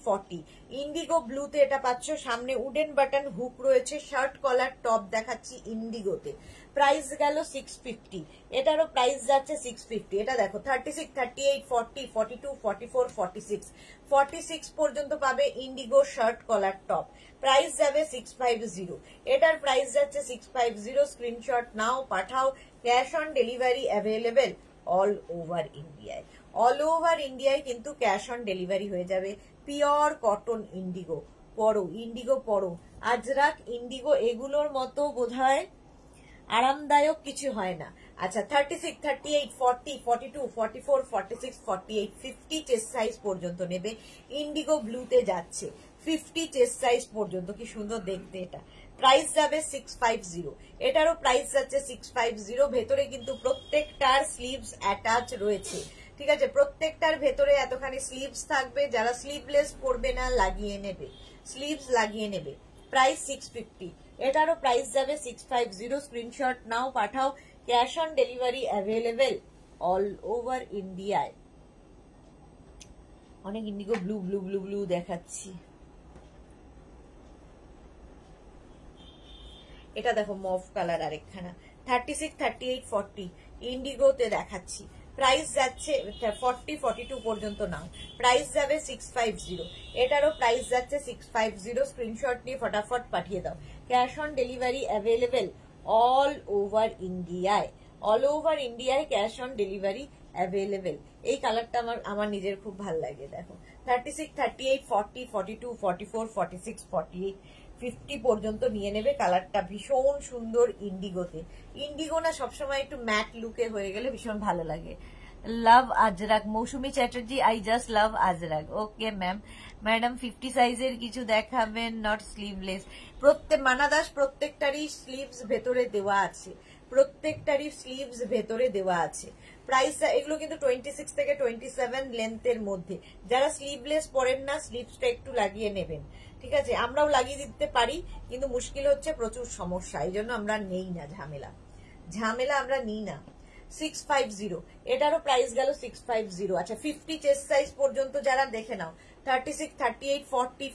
indigo ব্লুতে এটা পাচ্ছ সামনে উডেন বাটন হুক রয়েছে শার্ট কলার টপ দেখাচ্ছি ইন্ডিগোতে প্রাইস গেল সিক্স ফিফটি এটারও প্রাইস যাচ্ছে সিক্স ফিফটি এটা দেখো thirty six thirty eight forty forty two forty four forty six forty six পর্যন্ত পাবে indigo shirt collar top price যাবে সিক্স ফাইভ জিরো এটার প্রাইস যাচ্ছে সিক্স ফাইভ জিরো স্ক্রিনশট নাও পাঠাও cash on delivery available all over ইন্ডিয়ায় all over ইন্ডিয়ায় কিন্তু ক্যাশ অন ডেলিভারি হয়ে যাবে পিওর কটন ইন্ডিগো পরো ইন্ডিগো পরো আজরাক ইন্ডিগো এগুলোর মতো বোধ আরামদায়ক কিছু হয় না আচ্ছা thirty six thirty eight forty forty two forty four forty six forty eight fifty chest size পর্যন্ত নেবে ইন্ডিগো ব্লুতে যাচ্ছে ফিফটি চেস্ট সাইজ পর্যন্ত কি সুন্দর দেখতে এটা প্রাইস যাবে সিক্স ফাইভ জিরো এটারও প্রাইস যাচ্ছে সিক্স ফাইভ জিরো ভেতরে কিন্তু প্রত্যেকটার স্লিভস অ্যাটাচ রয়েছে ঠিক আছে প্রত্যেকটার ভেতরে এতখানি স্লিভস থাকবে যারা স্লিভলেস পরবে না লাগিয়ে নেবে স্লিভস লাগিয়ে নেবে প্রাইস সিক্স ফিফটি এটারও প্রাইস যাবে সিক্স ফাইভ জিরো স্ক্রিনশট নাও পাঠাও cash on delivery available all over ইন্ডিয়ায় অনেক indigo blue blue blue blue দেখাচ্ছি এটা দেখো মফ কালার আরেকখানা thirty six thirty eight forty ইন্ডিগোতে দেখাচ্ছি প্রাইস যাচ্ছে ফর্টি ফর্টি টু পর্যন্ত নাও প্রাইস যাবে সিক্স ফাইভ জিরো এটারও প্রাইস যাচ্ছে সিক্স ফাইভ জিরো স্ক্রিনশট নিয়ে ফটাফট পাঠিয়ে দাও cash on delivery available all over ইন্ডিয়ায় অল ওভার ইন্ডিয়ায় ক্যাশ অন ডেলিভারি অ্যাভেলেবেল এই কালারটা আমার আমার নিজের খুব ভাল লাগে দেখো thirty six thirty eight forty forty two forty four forty six forty eight fifty পর্যন্ত নিয়ে নেবে কালারটা ভীষণ সুন্দর ইন্ডিগোতে ইন্ডিগো না সবসময় একটু ম্যাট লুকে হয়ে গেলে ভীষণ ভালো লাগে love Ajrakh Mousumi Chatterjee I just love Ajrakh okay ma'am madam fifty সাইজের কিছু দেখাবেন নট স্লিভলেস প্রত্যেক মানাদাস প্রত্যেকটারই স্লিভস ভেতরে দেওয়া আছে প্রত্যেকটারই স্লিভস ভেতরে দেওয়া আছে প্রাইস এগুলো কিন্তু টোয়েন্টি সিক্স থেকে টোয়েন্টি সেভেন লেন্থের মধ্যে যারা স্লিভলেস পরেন না স্লিভসটা একটু লাগিয়ে নেবেন ঠিক আছে আমরাও লাগিয়ে দিতে পারি কিন্তু মুশকিল হচ্ছে প্রচুর সমস্যা এই জন্য আমরা নেই না ঝামেলা ঝামেলা আমরা নিই না সিক্স ফাইভ জিরো এটারও প্রাইস গেল সিক্স ফাইভ জিরো আচ্ছা ফিফটি চেস্ট সাইজ পর্যন্ত যারা দেখে নাও thirty six thirty eight forty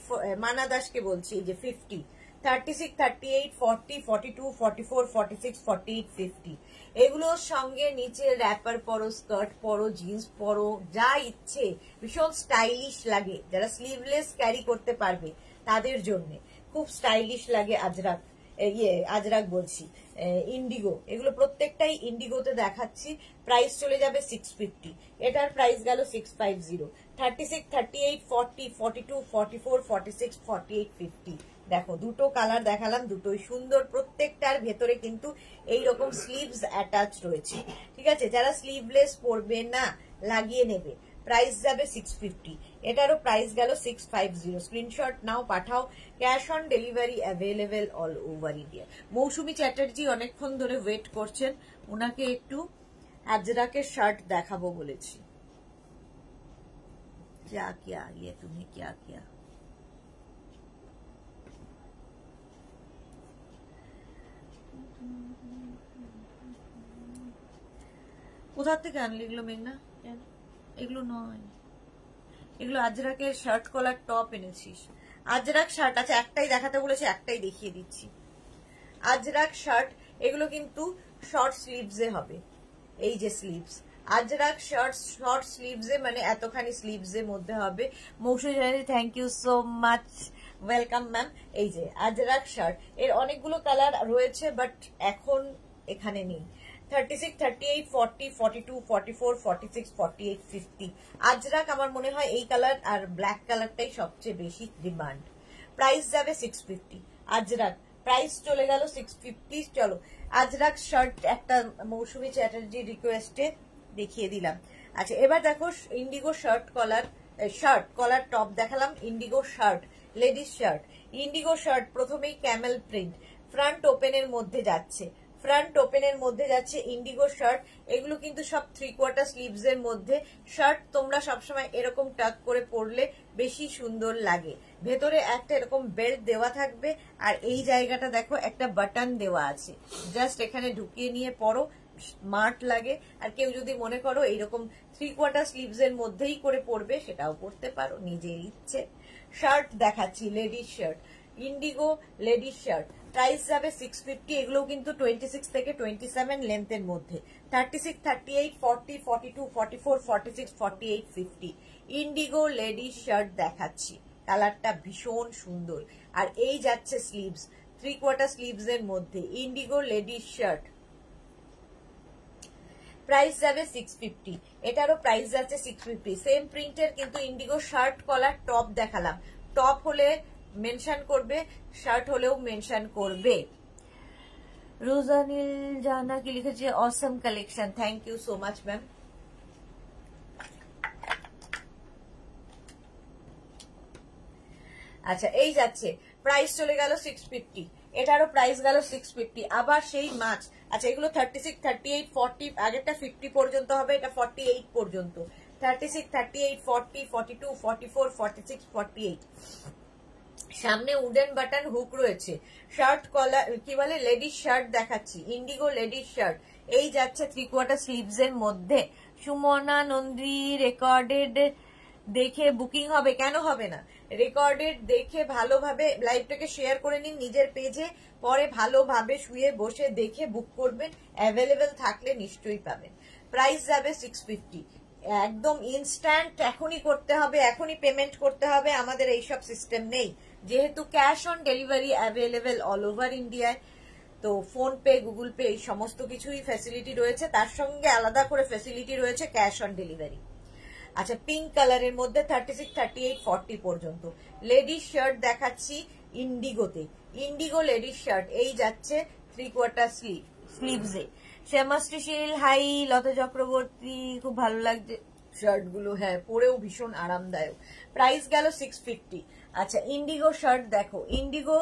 Mana দাসকে বলছি যে fifty thirty six thirty eight forty forty two forty four forty six forty eight fifty এগুলোর সঙ্গে নিচে র্যাপার পরো স্কার্ট পরো জিন্স পরো যা ইচ্ছে ভীষণ স্টাইলিশ লাগে যারা স্লিভলেস ক্যারি করতে পারবে তাদের জন্য খুব স্টাইলিশ লাগে আজরাক ইয়ে আজরাক বলছি ইন্ডিগো এগুলো প্রত্যেকটাই ইন্ডিগোতে দেখাচ্ছি প্রাইস চলে যাবে সিক্স ফিফটি এটার প্রাইস গেল six five zero thirty six thirty eight forty forty two forty four forty six forty eight fifty দেখো দুটো কালার দেখালাম দুটোই সুন্দর প্রত্যেকটার ভেতরে কিন্তু এই রকম স্লিভস অ্যাটাচ রয়েছে ঠিক আছে যারা স্লিভলেস পরবে না লাগিয়ে নেবে প্রাইস যাবে সিক্স ফিফটি এটারও প্রাইস গেল সিক্স ফাইভ জিরো স্ক্রিনশট নাও পাঠাও cash on delivery available all over India Mousumi Chatterjee অনেকক্ষণ ধরে ওয়েট করছেন ওনাকে একটু আজরাকের শার্ট দেখাবো বলেছি क्या ইয়ে কোথার থেকে আনলি এগুলো মেঘনা এগুলো নয় এগুলো আজরাকের শার্ট কলার টপ এনেছিস আজরাক শার্ট আছে আচ্ছা, একটাই দেখাতে বলেছে একটাই দেখিয়ে দিচ্ছি আজরাক শার্ট এগুলো কিন্তু শর্ট স্লিভসে হবে এই যে স্লিভস আজরাক শার্ট শর্ট স্লিভসে মানে এতখানি স্লিভসের মধ্যে হবে জানি thank you so much welcome ma'am এই যে আজরাক শার্ট এর অনেকগুলো কালার রয়েছে বাট এখন এখানে নেই 36, 38, 40, 42, 44, 46, 48, 50. আজরাক আমার মনে হয় এই কালার আর ব্ল্যাক কালারটাই সবচেয়ে বেশি ডিমান্ড প্রাইস যাবে সিক্স ফিফটি আজরাক প্রাইস চলে গেল সিক্স ফিফটি চলো আজরাক শার্ট একটা মৌসুমি চ্যাটার্জি রিকোয়েস্টে দেখিয়ে দিলাম আচ্ছা এবার দেখো indigo shirt collar shirt collar top দেখালাম indigo shirt ladies shirt indigo shirt প্রথমেই ক্যামেল প্রিন্ট ফ্রন্ট ওপেনের মধ্যে যাচ্ছে ফ্রন্ট ওপেনের মধ্যে যাচ্ছে ইন্ডিগো শার্ট এগুলো কিন্তু সব থ্রি কোয়ার্টার স্লিভস এর মধ্যে শার্ট তোমরা সবসময় এরকম টাক করে পরলে বেশি সুন্দর লাগে ভেতরে একটা এরকম বেল্ট দেওয়া থাকবে আর এই জায়গাটা দেখো একটা বাটন দেওয়া আছে জাস্ট এখানে ঢুকিয়ে নিয়ে পরো স্মার্ট লাগে আর কেউ যদি মনে করো এইরকম থ্রি কোয়ার্টার স্লিভস এর মধ্যেই করে পরবে সেটাও পরতে পারো নিজের ইচ্ছে শার্ট দেখাচ্ছি ladies shirt indigo ladies shirt price যাবে সিক্স ফিফটি এগুলোও কিন্তু টোয়েন্টি সিক্স থেকে টোয়েন্টি সেভেন লেন্থের মধ্যে thirty six thirty eight forty forty two forty four forty six forty eight fifty indigo ladies shirt দেখাচ্ছি কালারটা ভীষণ সুন্দর আর এই যাচ্ছে স্লিভস থ্রি কোয়ার্টার স্লিভস এর মধ্যে ইন্ডিগো লেডিস শার্ট প্রাইস যাবে সিক্স ফিফটি এটারও প্রাইস যাচ্ছে সিক্স ফিফটি সেম প্রিন্টের কিন্তু ইন্ডিগো শার্ট কলার টপ দেখালাম টপ হলে মেনশন করবে শার্ট হলেও মেনশন করবে রোজানিল জানা কি লিখেছে Assam collection thank you so much ma'am আচ্ছা এই যাচ্ছে প্রাইস চলে গেল সিক্স ফিফটি এটারও প্রাইস গেল সিক্স ফিফটি আবার সেই মাছ আচ্ছা এগুলো thirty six thirty eight forty আগেরটা ফিফটি পর্যন্ত হবে এটা ফর্টি এইট পর্যন্ত thirty six thirty eight forty forty two forty four forty six forty eight সামনে উডেন বাটন হুক রয়েছে শার্ট কলার কি বলে লেডিস শার্ট দেখাচ্ছি ইন্ডিগো লেডিস শার্ট এই যাচ্ছে থ্রি কোয়ার্টার স্লিভস এর মধ্যে সুমনা নন্দী রেকর্ডেড দেখে বুকিং হবে কেন হবে না রেকর্ডেড দেখে ভালোভাবে লাইভটাকে শেয়ার করে নিন নিজের পেজে পরে ভালোভাবে শুয়ে বসে দেখে বুক করবেন অ্যাভেলেবেল থাকলে নিশ্চয়ই পাবেন প্রাইস যাবে সিক্স ফিফটি একদম ইনস্ট্যান্ট এখনই করতে হবে এখনই পেমেন্ট করতে হবে আমাদের এইসব সিস্টেম নেই যেহেতু cash on delivery available all over ইন্ডিয়ায় তো ফোনপে গুগল পে এই সমস্ত কিছুই ফ্যাসিলিটি রয়েছে তার সঙ্গে আলাদা করে ফ্যাসিলিটি রয়েছে ক্যাশ অন ডেলিভারি আচ্ছা পিঙ্ক কালারের মধ্যে thirty six thirty eight forty পর্যন্ত লেডিস শার্ট দেখাচ্ছি ইন্ডিগোতে ইন্ডিগো লেডিস শার্ট এই যাচ্ছে থ্রি কোয়ার্টার স্লিভ স্লিভসে শ্যামাশ্রীশীল হাই লতা চক্রবর্তী খুব ভালো লাগছে শার্ট গুলো হ্যাঁ পরেও ভীষণ আরামদায়ক প্রাইস গেল সিক্স ফিফটি আচ্ছা ইন্ডিগো শার্ট দেখো ইন্ডিগো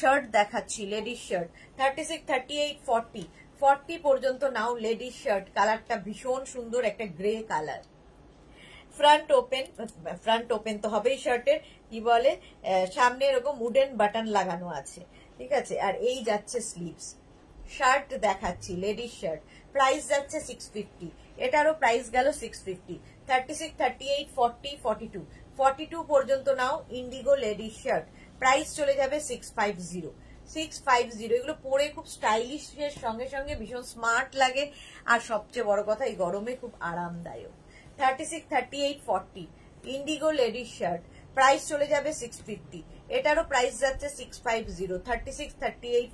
শার্ট দেখাচ্ছি ladies shirt thirty six thirty eight forty forty পর্যন্ত নাও লেডিস শার্ট কালারটা ভীষণ সুন্দর একটা grey colour front open front open তো হবেই শার্টের কি বলে সামনে এরকম উডেন বাটন লাগানো আছে ঠিক আছে আর এই যাচ্ছে স্লিভস শার্ট দেখাচ্ছি লেডিস শার্ট প্রাইস যাচ্ছে সিক্স ফিফটি এটারও প্রাইস গেল six fifty thirty six thirty eight forty forty two forty two পর্যন্ত নাও ইন্ডিগো লেডিস শার্ট প্রাইস চলে যাবে six five zero six five zero এগুলো পরে খুব স্টাইলিশের সঙ্গে সঙ্গে ভীষণ স্মার্ট লাগে আর সবচেয়ে বড় কথা এই গরমে খুব আরামদায়ক thirty six thirty eight forty indigo ladies shirt price চলে যাবে সিক্স ফিফটি এটারও প্রাইস যাচ্ছে six five zero thirty six thirty eight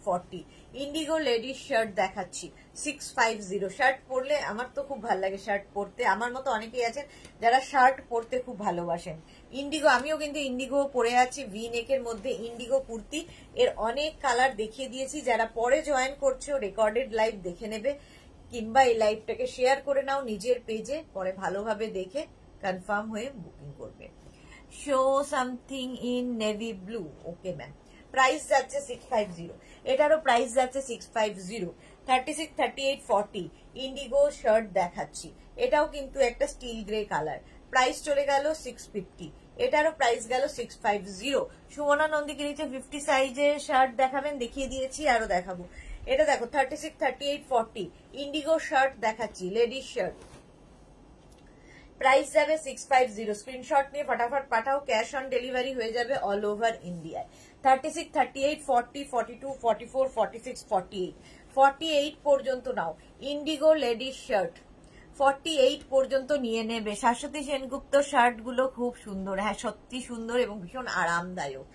indigo ladies shirt দেখাচ্ছি সিক্স ফাইভ জিরো শার্ট পরলে আমার তো খুব ভালো লাগে শার্ট পরতে আমার মতো অনেকেই আছেন যারা শার্ট পরতে খুব ভালোবাসেন ইন্ডিগো আমিও কিন্তু ইন্ডিগো পরে আছি ভি নেকের মধ্যে ইন্ডিগো কুর্তি এর অনেক কালার দেখিয়ে দিয়েছি যারা পরে জয়েন করছো রেকর্ডেড লাইভ দেখে নেবে কিংবা এই লাইভটাকে শেয়ার করে নাও নিজের পেজে পরে ভালোভাবে দেখে কনফার্ম হয়ে বুকিং করবে show something in navy blue okay ma'am price যাচ্ছে সিক্স ফাইভ জিরো এটারও প্রাইস যাচ্ছে six five zero thirty six thirty eight forty indigo shirt দেখাচ্ছি এটাও কিন্তু একটা স্টিল গ্রে কালার প্রাইস চলে গেল সিক্স ফিফটি এটারও প্রাইস গেল সিক্স ফাইভ জিরো সুমনা নন্দীগিরিতে ফিফটি সাইজের শার্ট দেখাবেন দেখিয়ে দিয়েছি আরো দেখাবো এটা দেখো thirty six thirty eight forty indigo shirt দেখাচ্ছি লেডিস শার্ট প্রাইস যাবে সিক্স ফাইভ জিরো স্ক্রিনশট নিয়ে ফটাফট পাঠাও ক্যাশ অন ডেলিভারি হয়ে যাবে অল ওভার ইন্ডিয়ায় thirty six thirty eight forty forty two forty four forty six forty eight forty eight পর্যন্ত নাও indigo ladies shirt forty eight পর্যন্ত নিয়ে নেবে শাশ্বতী সেনগুপ্ত শার্টগুলো খুব সুন্দর হ্যাঁ সত্যি সুন্দর এবং ভীষণ আরামদায়ক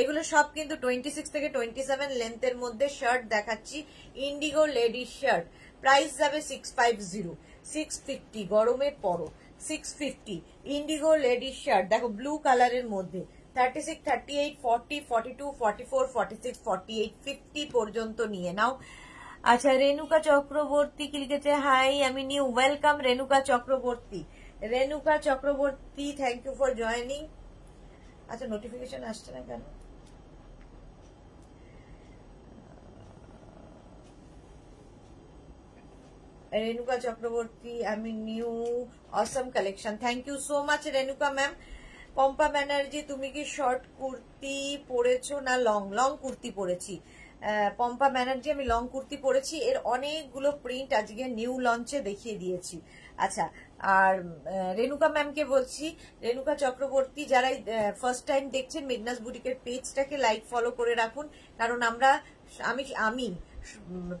এগুলো সব কিন্তু টোয়েন্টি সিক্স থেকে টোয়েন্টি সেভেন লেন্থের মধ্যে শার্ট দেখাচ্ছি ইন্ডিগো লেডিস শার্ট প্রাইস যাবে six five zero six fifty গরমের পরও six fifty indigo ladies shirt দেখো ব্লু কালারের মধ্যে thirty six thirty eight forty forty two forty four forty six forty eight fifty পর্যন্ত নিয়ে নাও আচ্ছা রেনুকা চক্রবর্তী কি লিখেছে হাই আমি new welcome Renuka Chakraborty Renuka Chakraborty thank you for joining আচ্ছা নোটিফিকেশন আসছে না কেন রেণুকা চক্রবর্তী আমি new awesome collection thank you so much Renuka ma'am Pampa Banerjee তুমি কি শর্ট কুর্তি পরেছো না লং লং কুর্তি পরেছি পম্পা ব্যানার্জি আমি লং কুর্তি পরেছি এর অনেকগুলো প্রিন্ট আজকে নিউ লঞ্চে দেখিয়ে দিয়েছি আচ্ছা আর রেণুকা ম্যামকে বলছি রেণুকা চক্রবর্তী যারা ফার্স্ট টাইম দেখছেন মেঘনাস বুটিকের পেজটাকে লাইক ফলো করে রাখুন কারণ আমরা আমি আমি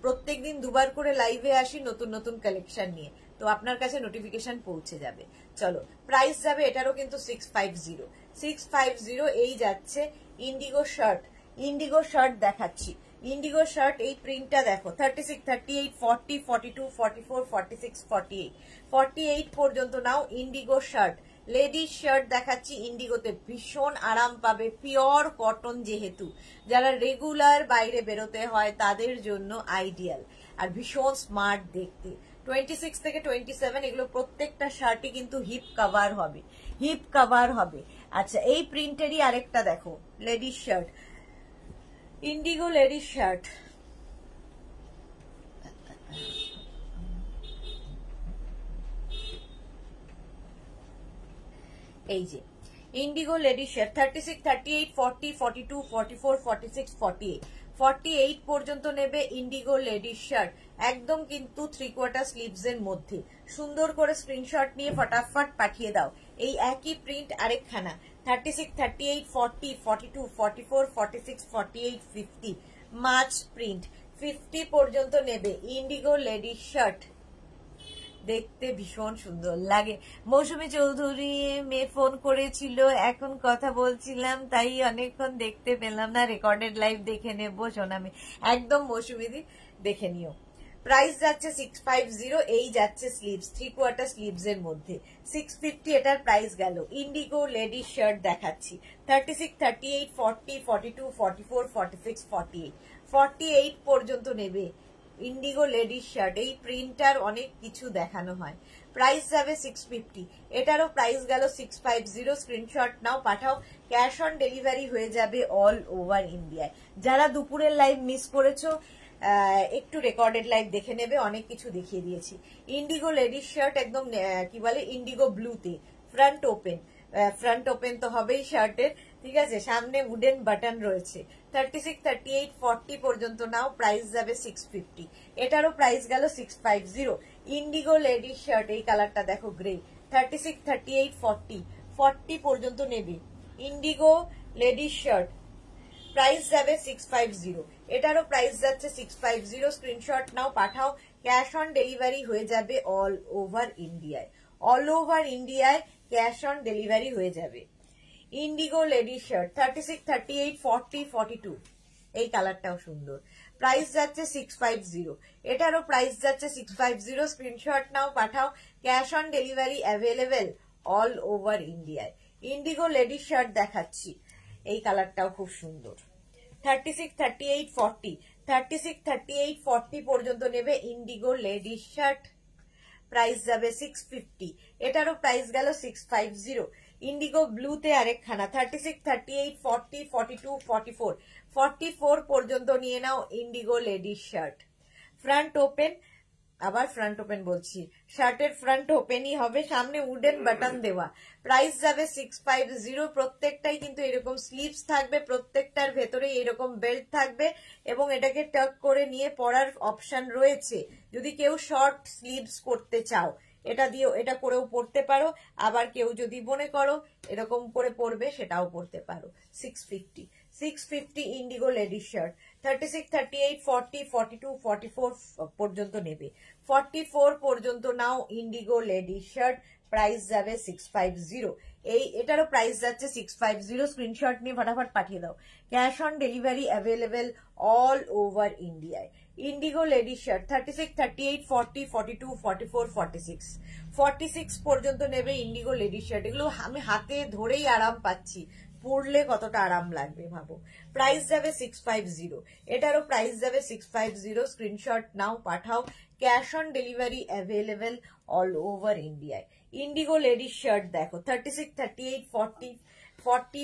প্রত্যেক দিন দুবার করে লাইভে আসি নতুন নতুন কালেকশন নিয়ে তো আপনার কাছে নোটিফিকেশন পৌঁছে যাবে চলো প্রাইস যাবে এটারও কিন্তু six five zero six five zero এই যাচ্ছে ইন্ডিগো শার্ট ইন্ডিগো শার্ট দেখাচ্ছি ইন্ডিগো শার্ট এই প্রিন্টটা দেখো thirty six thirty eight forty forty two forty four forty six forty eight forty eight পর্যন্ত নাও ইন্ডিগো শার্ট লেডিস শার্ট দেখাচ্ছি ইন্ডিগোতে ভীষণ আরাম পাবে পিওর কটন যেহেতু যারা রেগুলার বাইরে বেরোতে হয় তাদের জন্য আইডিয়াল আর ভীষণ স্মার্ট দেখতে টোয়েন্টি সিক্স থেকে টোয়েন্টি সেভেন এগুলো প্রত্যেকটা শার্টই কিন্তু হিপ কাভার হবে হিপ কাভার হবে আচ্ছা এই প্রিন্টেরই আরেকটা দেখো ladies shirt indigo ladies shirt এই যে indigo lady shade thirty six thirty eight forty forty two forty four forty six forty eight forty eight পর্যন্ত নেবে ইন্ডিগো লেডিস শার্ট একদম কিন্তু থ্রি কোয়ার্টার স্লিভস এর মধ্যে সুন্দর করে স্ক্রিনশট নিয়ে ফটাফট পাঠিয়ে দাও এই একই প্রিন্ট আরেকখানা thirty six thirty eight forty forty two forty four forty six forty eight fifty March print fifty পর্যন্ত নেবে ইন্ডিগো লেডিস শার্ট দেখতে ভীষণ সুন্দর লাগে মৌসুমী চৌধুরী মেয়ে ফোন করেছিল এখন কথা বলছিলাম তাই অনেকক্ষণ দেখতে পেলাম না রেকর্ডেড লাইভ দেখে নেবো সোনামি একদম মৌসুমীদি দেখে নিও প্রাইস যাচ্ছে সিক্স ফাইভ জিরো এই যাচ্ছে স্লিভস থ্রি কোয়ার্টার স্লিভস এর মধ্যে সিক্স ফিফটি এটার প্রাইস গেল ইন্ডিগো লেডিস শার্ট দেখাচ্ছি thirty six thirty eight forty forty two forty four forty six forty eight forty eight পর্যন্ত নেবে ইন্ডিগো লেডিস শার্ট এই প্রিন্টার অনেক কিছু দেখানো হয় প্রাইস যাবে সিক্স ফিফটি এটারও প্রাইস গেল সিক্স ফাইভ জিরো স্ক্রিনশট নাও পাঠাও ক্যাশ অন ডেলিভারি হয়ে যাবে অল ওভার ইন্ডিয়ায় যারা দুপুরের লাইভ মিস করেছো একটু রেকর্ডেড লাইভ দেখে নেবে অনেক কিছু দেখিয়ে দিয়েছি ইন্ডিগো লেডিস শার্ট একদম কি বলে ইন্ডিগো ব্লুতে ফ্রন্ট ওপেন ফ্রন্ট ওপেন তো হবেই শার্টের ঠিক আছে সামনে উডেন বাটন রয়েছে thirty six thirty eight forty পর্যন্ত নাও প্রাইস যাবে সিক্স ফিফটি এটারও প্রাইস গেল six five zero indigo ladies shirt এই কালারটা দেখো grey thirty six thirty eight forty forty পর্যন্ত নেবে ইন্ডিগো লেডিস শার্ট প্রাইস যাবে সিক্স ফাইভ জিরো এটারও প্রাইস যাচ্ছে সিক্স ফাইভ জিরো স্ক্রিনশট নাও পাঠাও ক্যাশ অন ডেলিভারি হয়ে যাবে অল ওভার ইন্ডিয়ায় অল ওভার ইন্ডিয়ায় ক্যাশ অন ডেলিভারি হয়ে যাবে indigo lady shirt thirty six thirty eight forty forty two এই কালারটাও সুন্দর প্রাইস যাচ্ছে সিক্স ফাইভ জিরো এটারও প্রাইস যাচ্ছে সিক্স ফাইভ জিরো স্ক্রিনশট নাও পাঠাও cash on delivery available all over ইন্ডিয়ায় ইন্ডিগো লেডি শার্ট দেখাচ্ছি এই কালারটাও খুব সুন্দর thirty six thirty eight forty thirty six thirty eight forty পর্যন্ত নেবে ইন্ডিগো লেডিস শার্ট প্রাইস যাবে সিক্স ফিফটি এটারও প্রাইস গেল সিক্স ফাইভ জিরো ইন্ডিগো ব্লুতে আরেকখানা thirty six thirty eight forty forty two forty four forty four পর্যন্ত নিয়ে নাও indigo ladies shirt front open আবার ফ্রন্ট ওপেন বলছি শার্টের ফ্রন্ট ওপেনই হবে সামনে উডেন বাটন দেওয়া প্রাইস যাবে সিক্স ফাইভ জিরো প্রত্যেকটাই কিন্তু এরকম স্লিভস থাকবে প্রত্যেকটার ভেতরে এরকম বেল্ট থাকবে এবং এটাকে টক করে নিয়ে পরার অপশন রয়েছে যদি কেউ শর্ট স্লিভস করতে চাও এটা দিয়েও এটা করেও পড়তে পারো আবার কেউ যদি মনে করো এরকম করে পড়বে সেটাও পড়তে পারো six fifty six fifty indigo ladies shirt thirty six thirty eight forty forty two forty four পর্যন্ত নেবে ফর্টি ফোর পর্যন্ত নাও ইন্ডিগো লেডিস শার্ট প্রাইস যাবে সিক্স ফাইভ জিরো এই এটারও প্রাইস যাচ্ছে সিক্স ফাইভ জিরো স্ক্রিনশট নিয়ে ফটাফট পাঠিয়ে দাও cash on delivery available all over ইন্ডিয়ায় indigo lady shirt thirty six thirty eight forty forty two forty four forty six forty six পর্যন্ত নেবে ইন্ডিগো লেডি শার্ট এগুলো আমি হাতে ধরেই আরাম পাচ্ছি পড়লে কতটা আরাম লাগবে ভাবো প্রাইস যাবে সিক্স ফাইভ জিরো এটারও প্রাইস যাবে সিক্স ফাইভ জিরো স্ক্রিনশট নাও পাঠাও cash on delivery available all over ইন্ডিয়ায় ইন্ডিগো লেডিস শার্ট দেখো thirty six thirty eight forty forty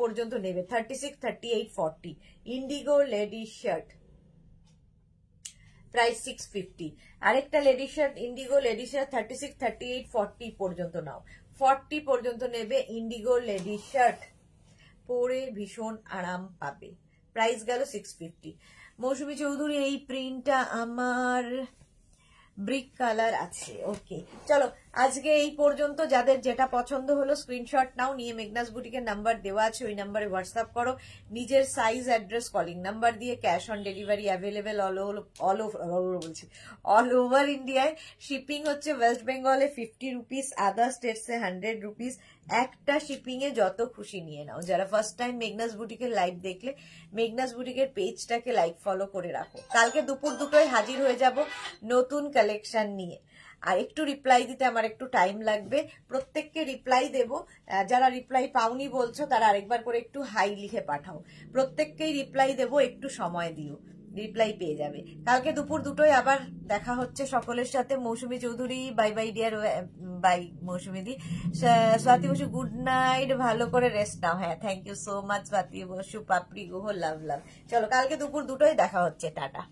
পর্যন্ত নেবে thirty six thirty eight forty indigo ladies shirt price six fifty আরেকটা ladies shirt indigo ladies shirt thirty six thirty eight forty পর্যন্ত নাও forty পর্যন্ত নেবে indigo ladies shirt পরে ভীষণ আরাম পাবে প্রাইস গেল সিক্স ফিফটি মৌসুমি চৌধুরী এই প্রিন্টটা আমার ব্রিক কালার আছে ওকে চলো আজকে এই পর্যন্ত যাদের যেটা পছন্দ হলো স্ক্রিনশট নাও নিয়ে মেঘনাস বুটিকের নাম্বার দেওয়া আছে ওই নাম্বারে হোয়াটসঅ্যাপ করো নিজের সাইজ অ্যাড্রেস কলিং নাম্বার দিয়ে cash on delivery available all all over বলছি অল ওভার ইন্ডিয়ায় শিপিং হচ্ছে ওয়েস্ট বেঙ্গলে ফিফটি রুপিস আদার স্টেটসে হান্ড্রেড রুপিস একটা শিপিং এ যত খুশি নিয়ে নাও যারা ফার্স্ট টাইম মেঘনাস বুটিকের লাইভ দেখলে মেঘনাস বুটিকের পেজটাকে লাইক ফলো করে রাখো কালকে দুপুর দুটোয় হাজির হয়ে যাব নতুন কালেকশন নিয়ে আর একটু রিপ্লাই দিতে আমার একটু টাইম লাগবে প্রত্যেককে রিপ্লাই দেব যারা রিপ্লাই পাওনি বলছো তারা আরেকবার করে একটু হাই লিখে পাঠাও প্রত্যেককেই রিপ্লাই দেব একটু সময় দিও রিপ্লাই পেয়ে যাবে কালকে দুপুর দুটোই আবার দেখা হচ্ছে সকলের সাথে Mousumi Chowdhury bye bye dear bye Mousumi দি স্বাতি বসু গুড নাইট ভালো করে রেস্ট নাও হ্যাঁ thank you so much Swati Basu Papri Guha love love চলো কালকে দুপুর দুটোই দেখা হচ্ছে টাটা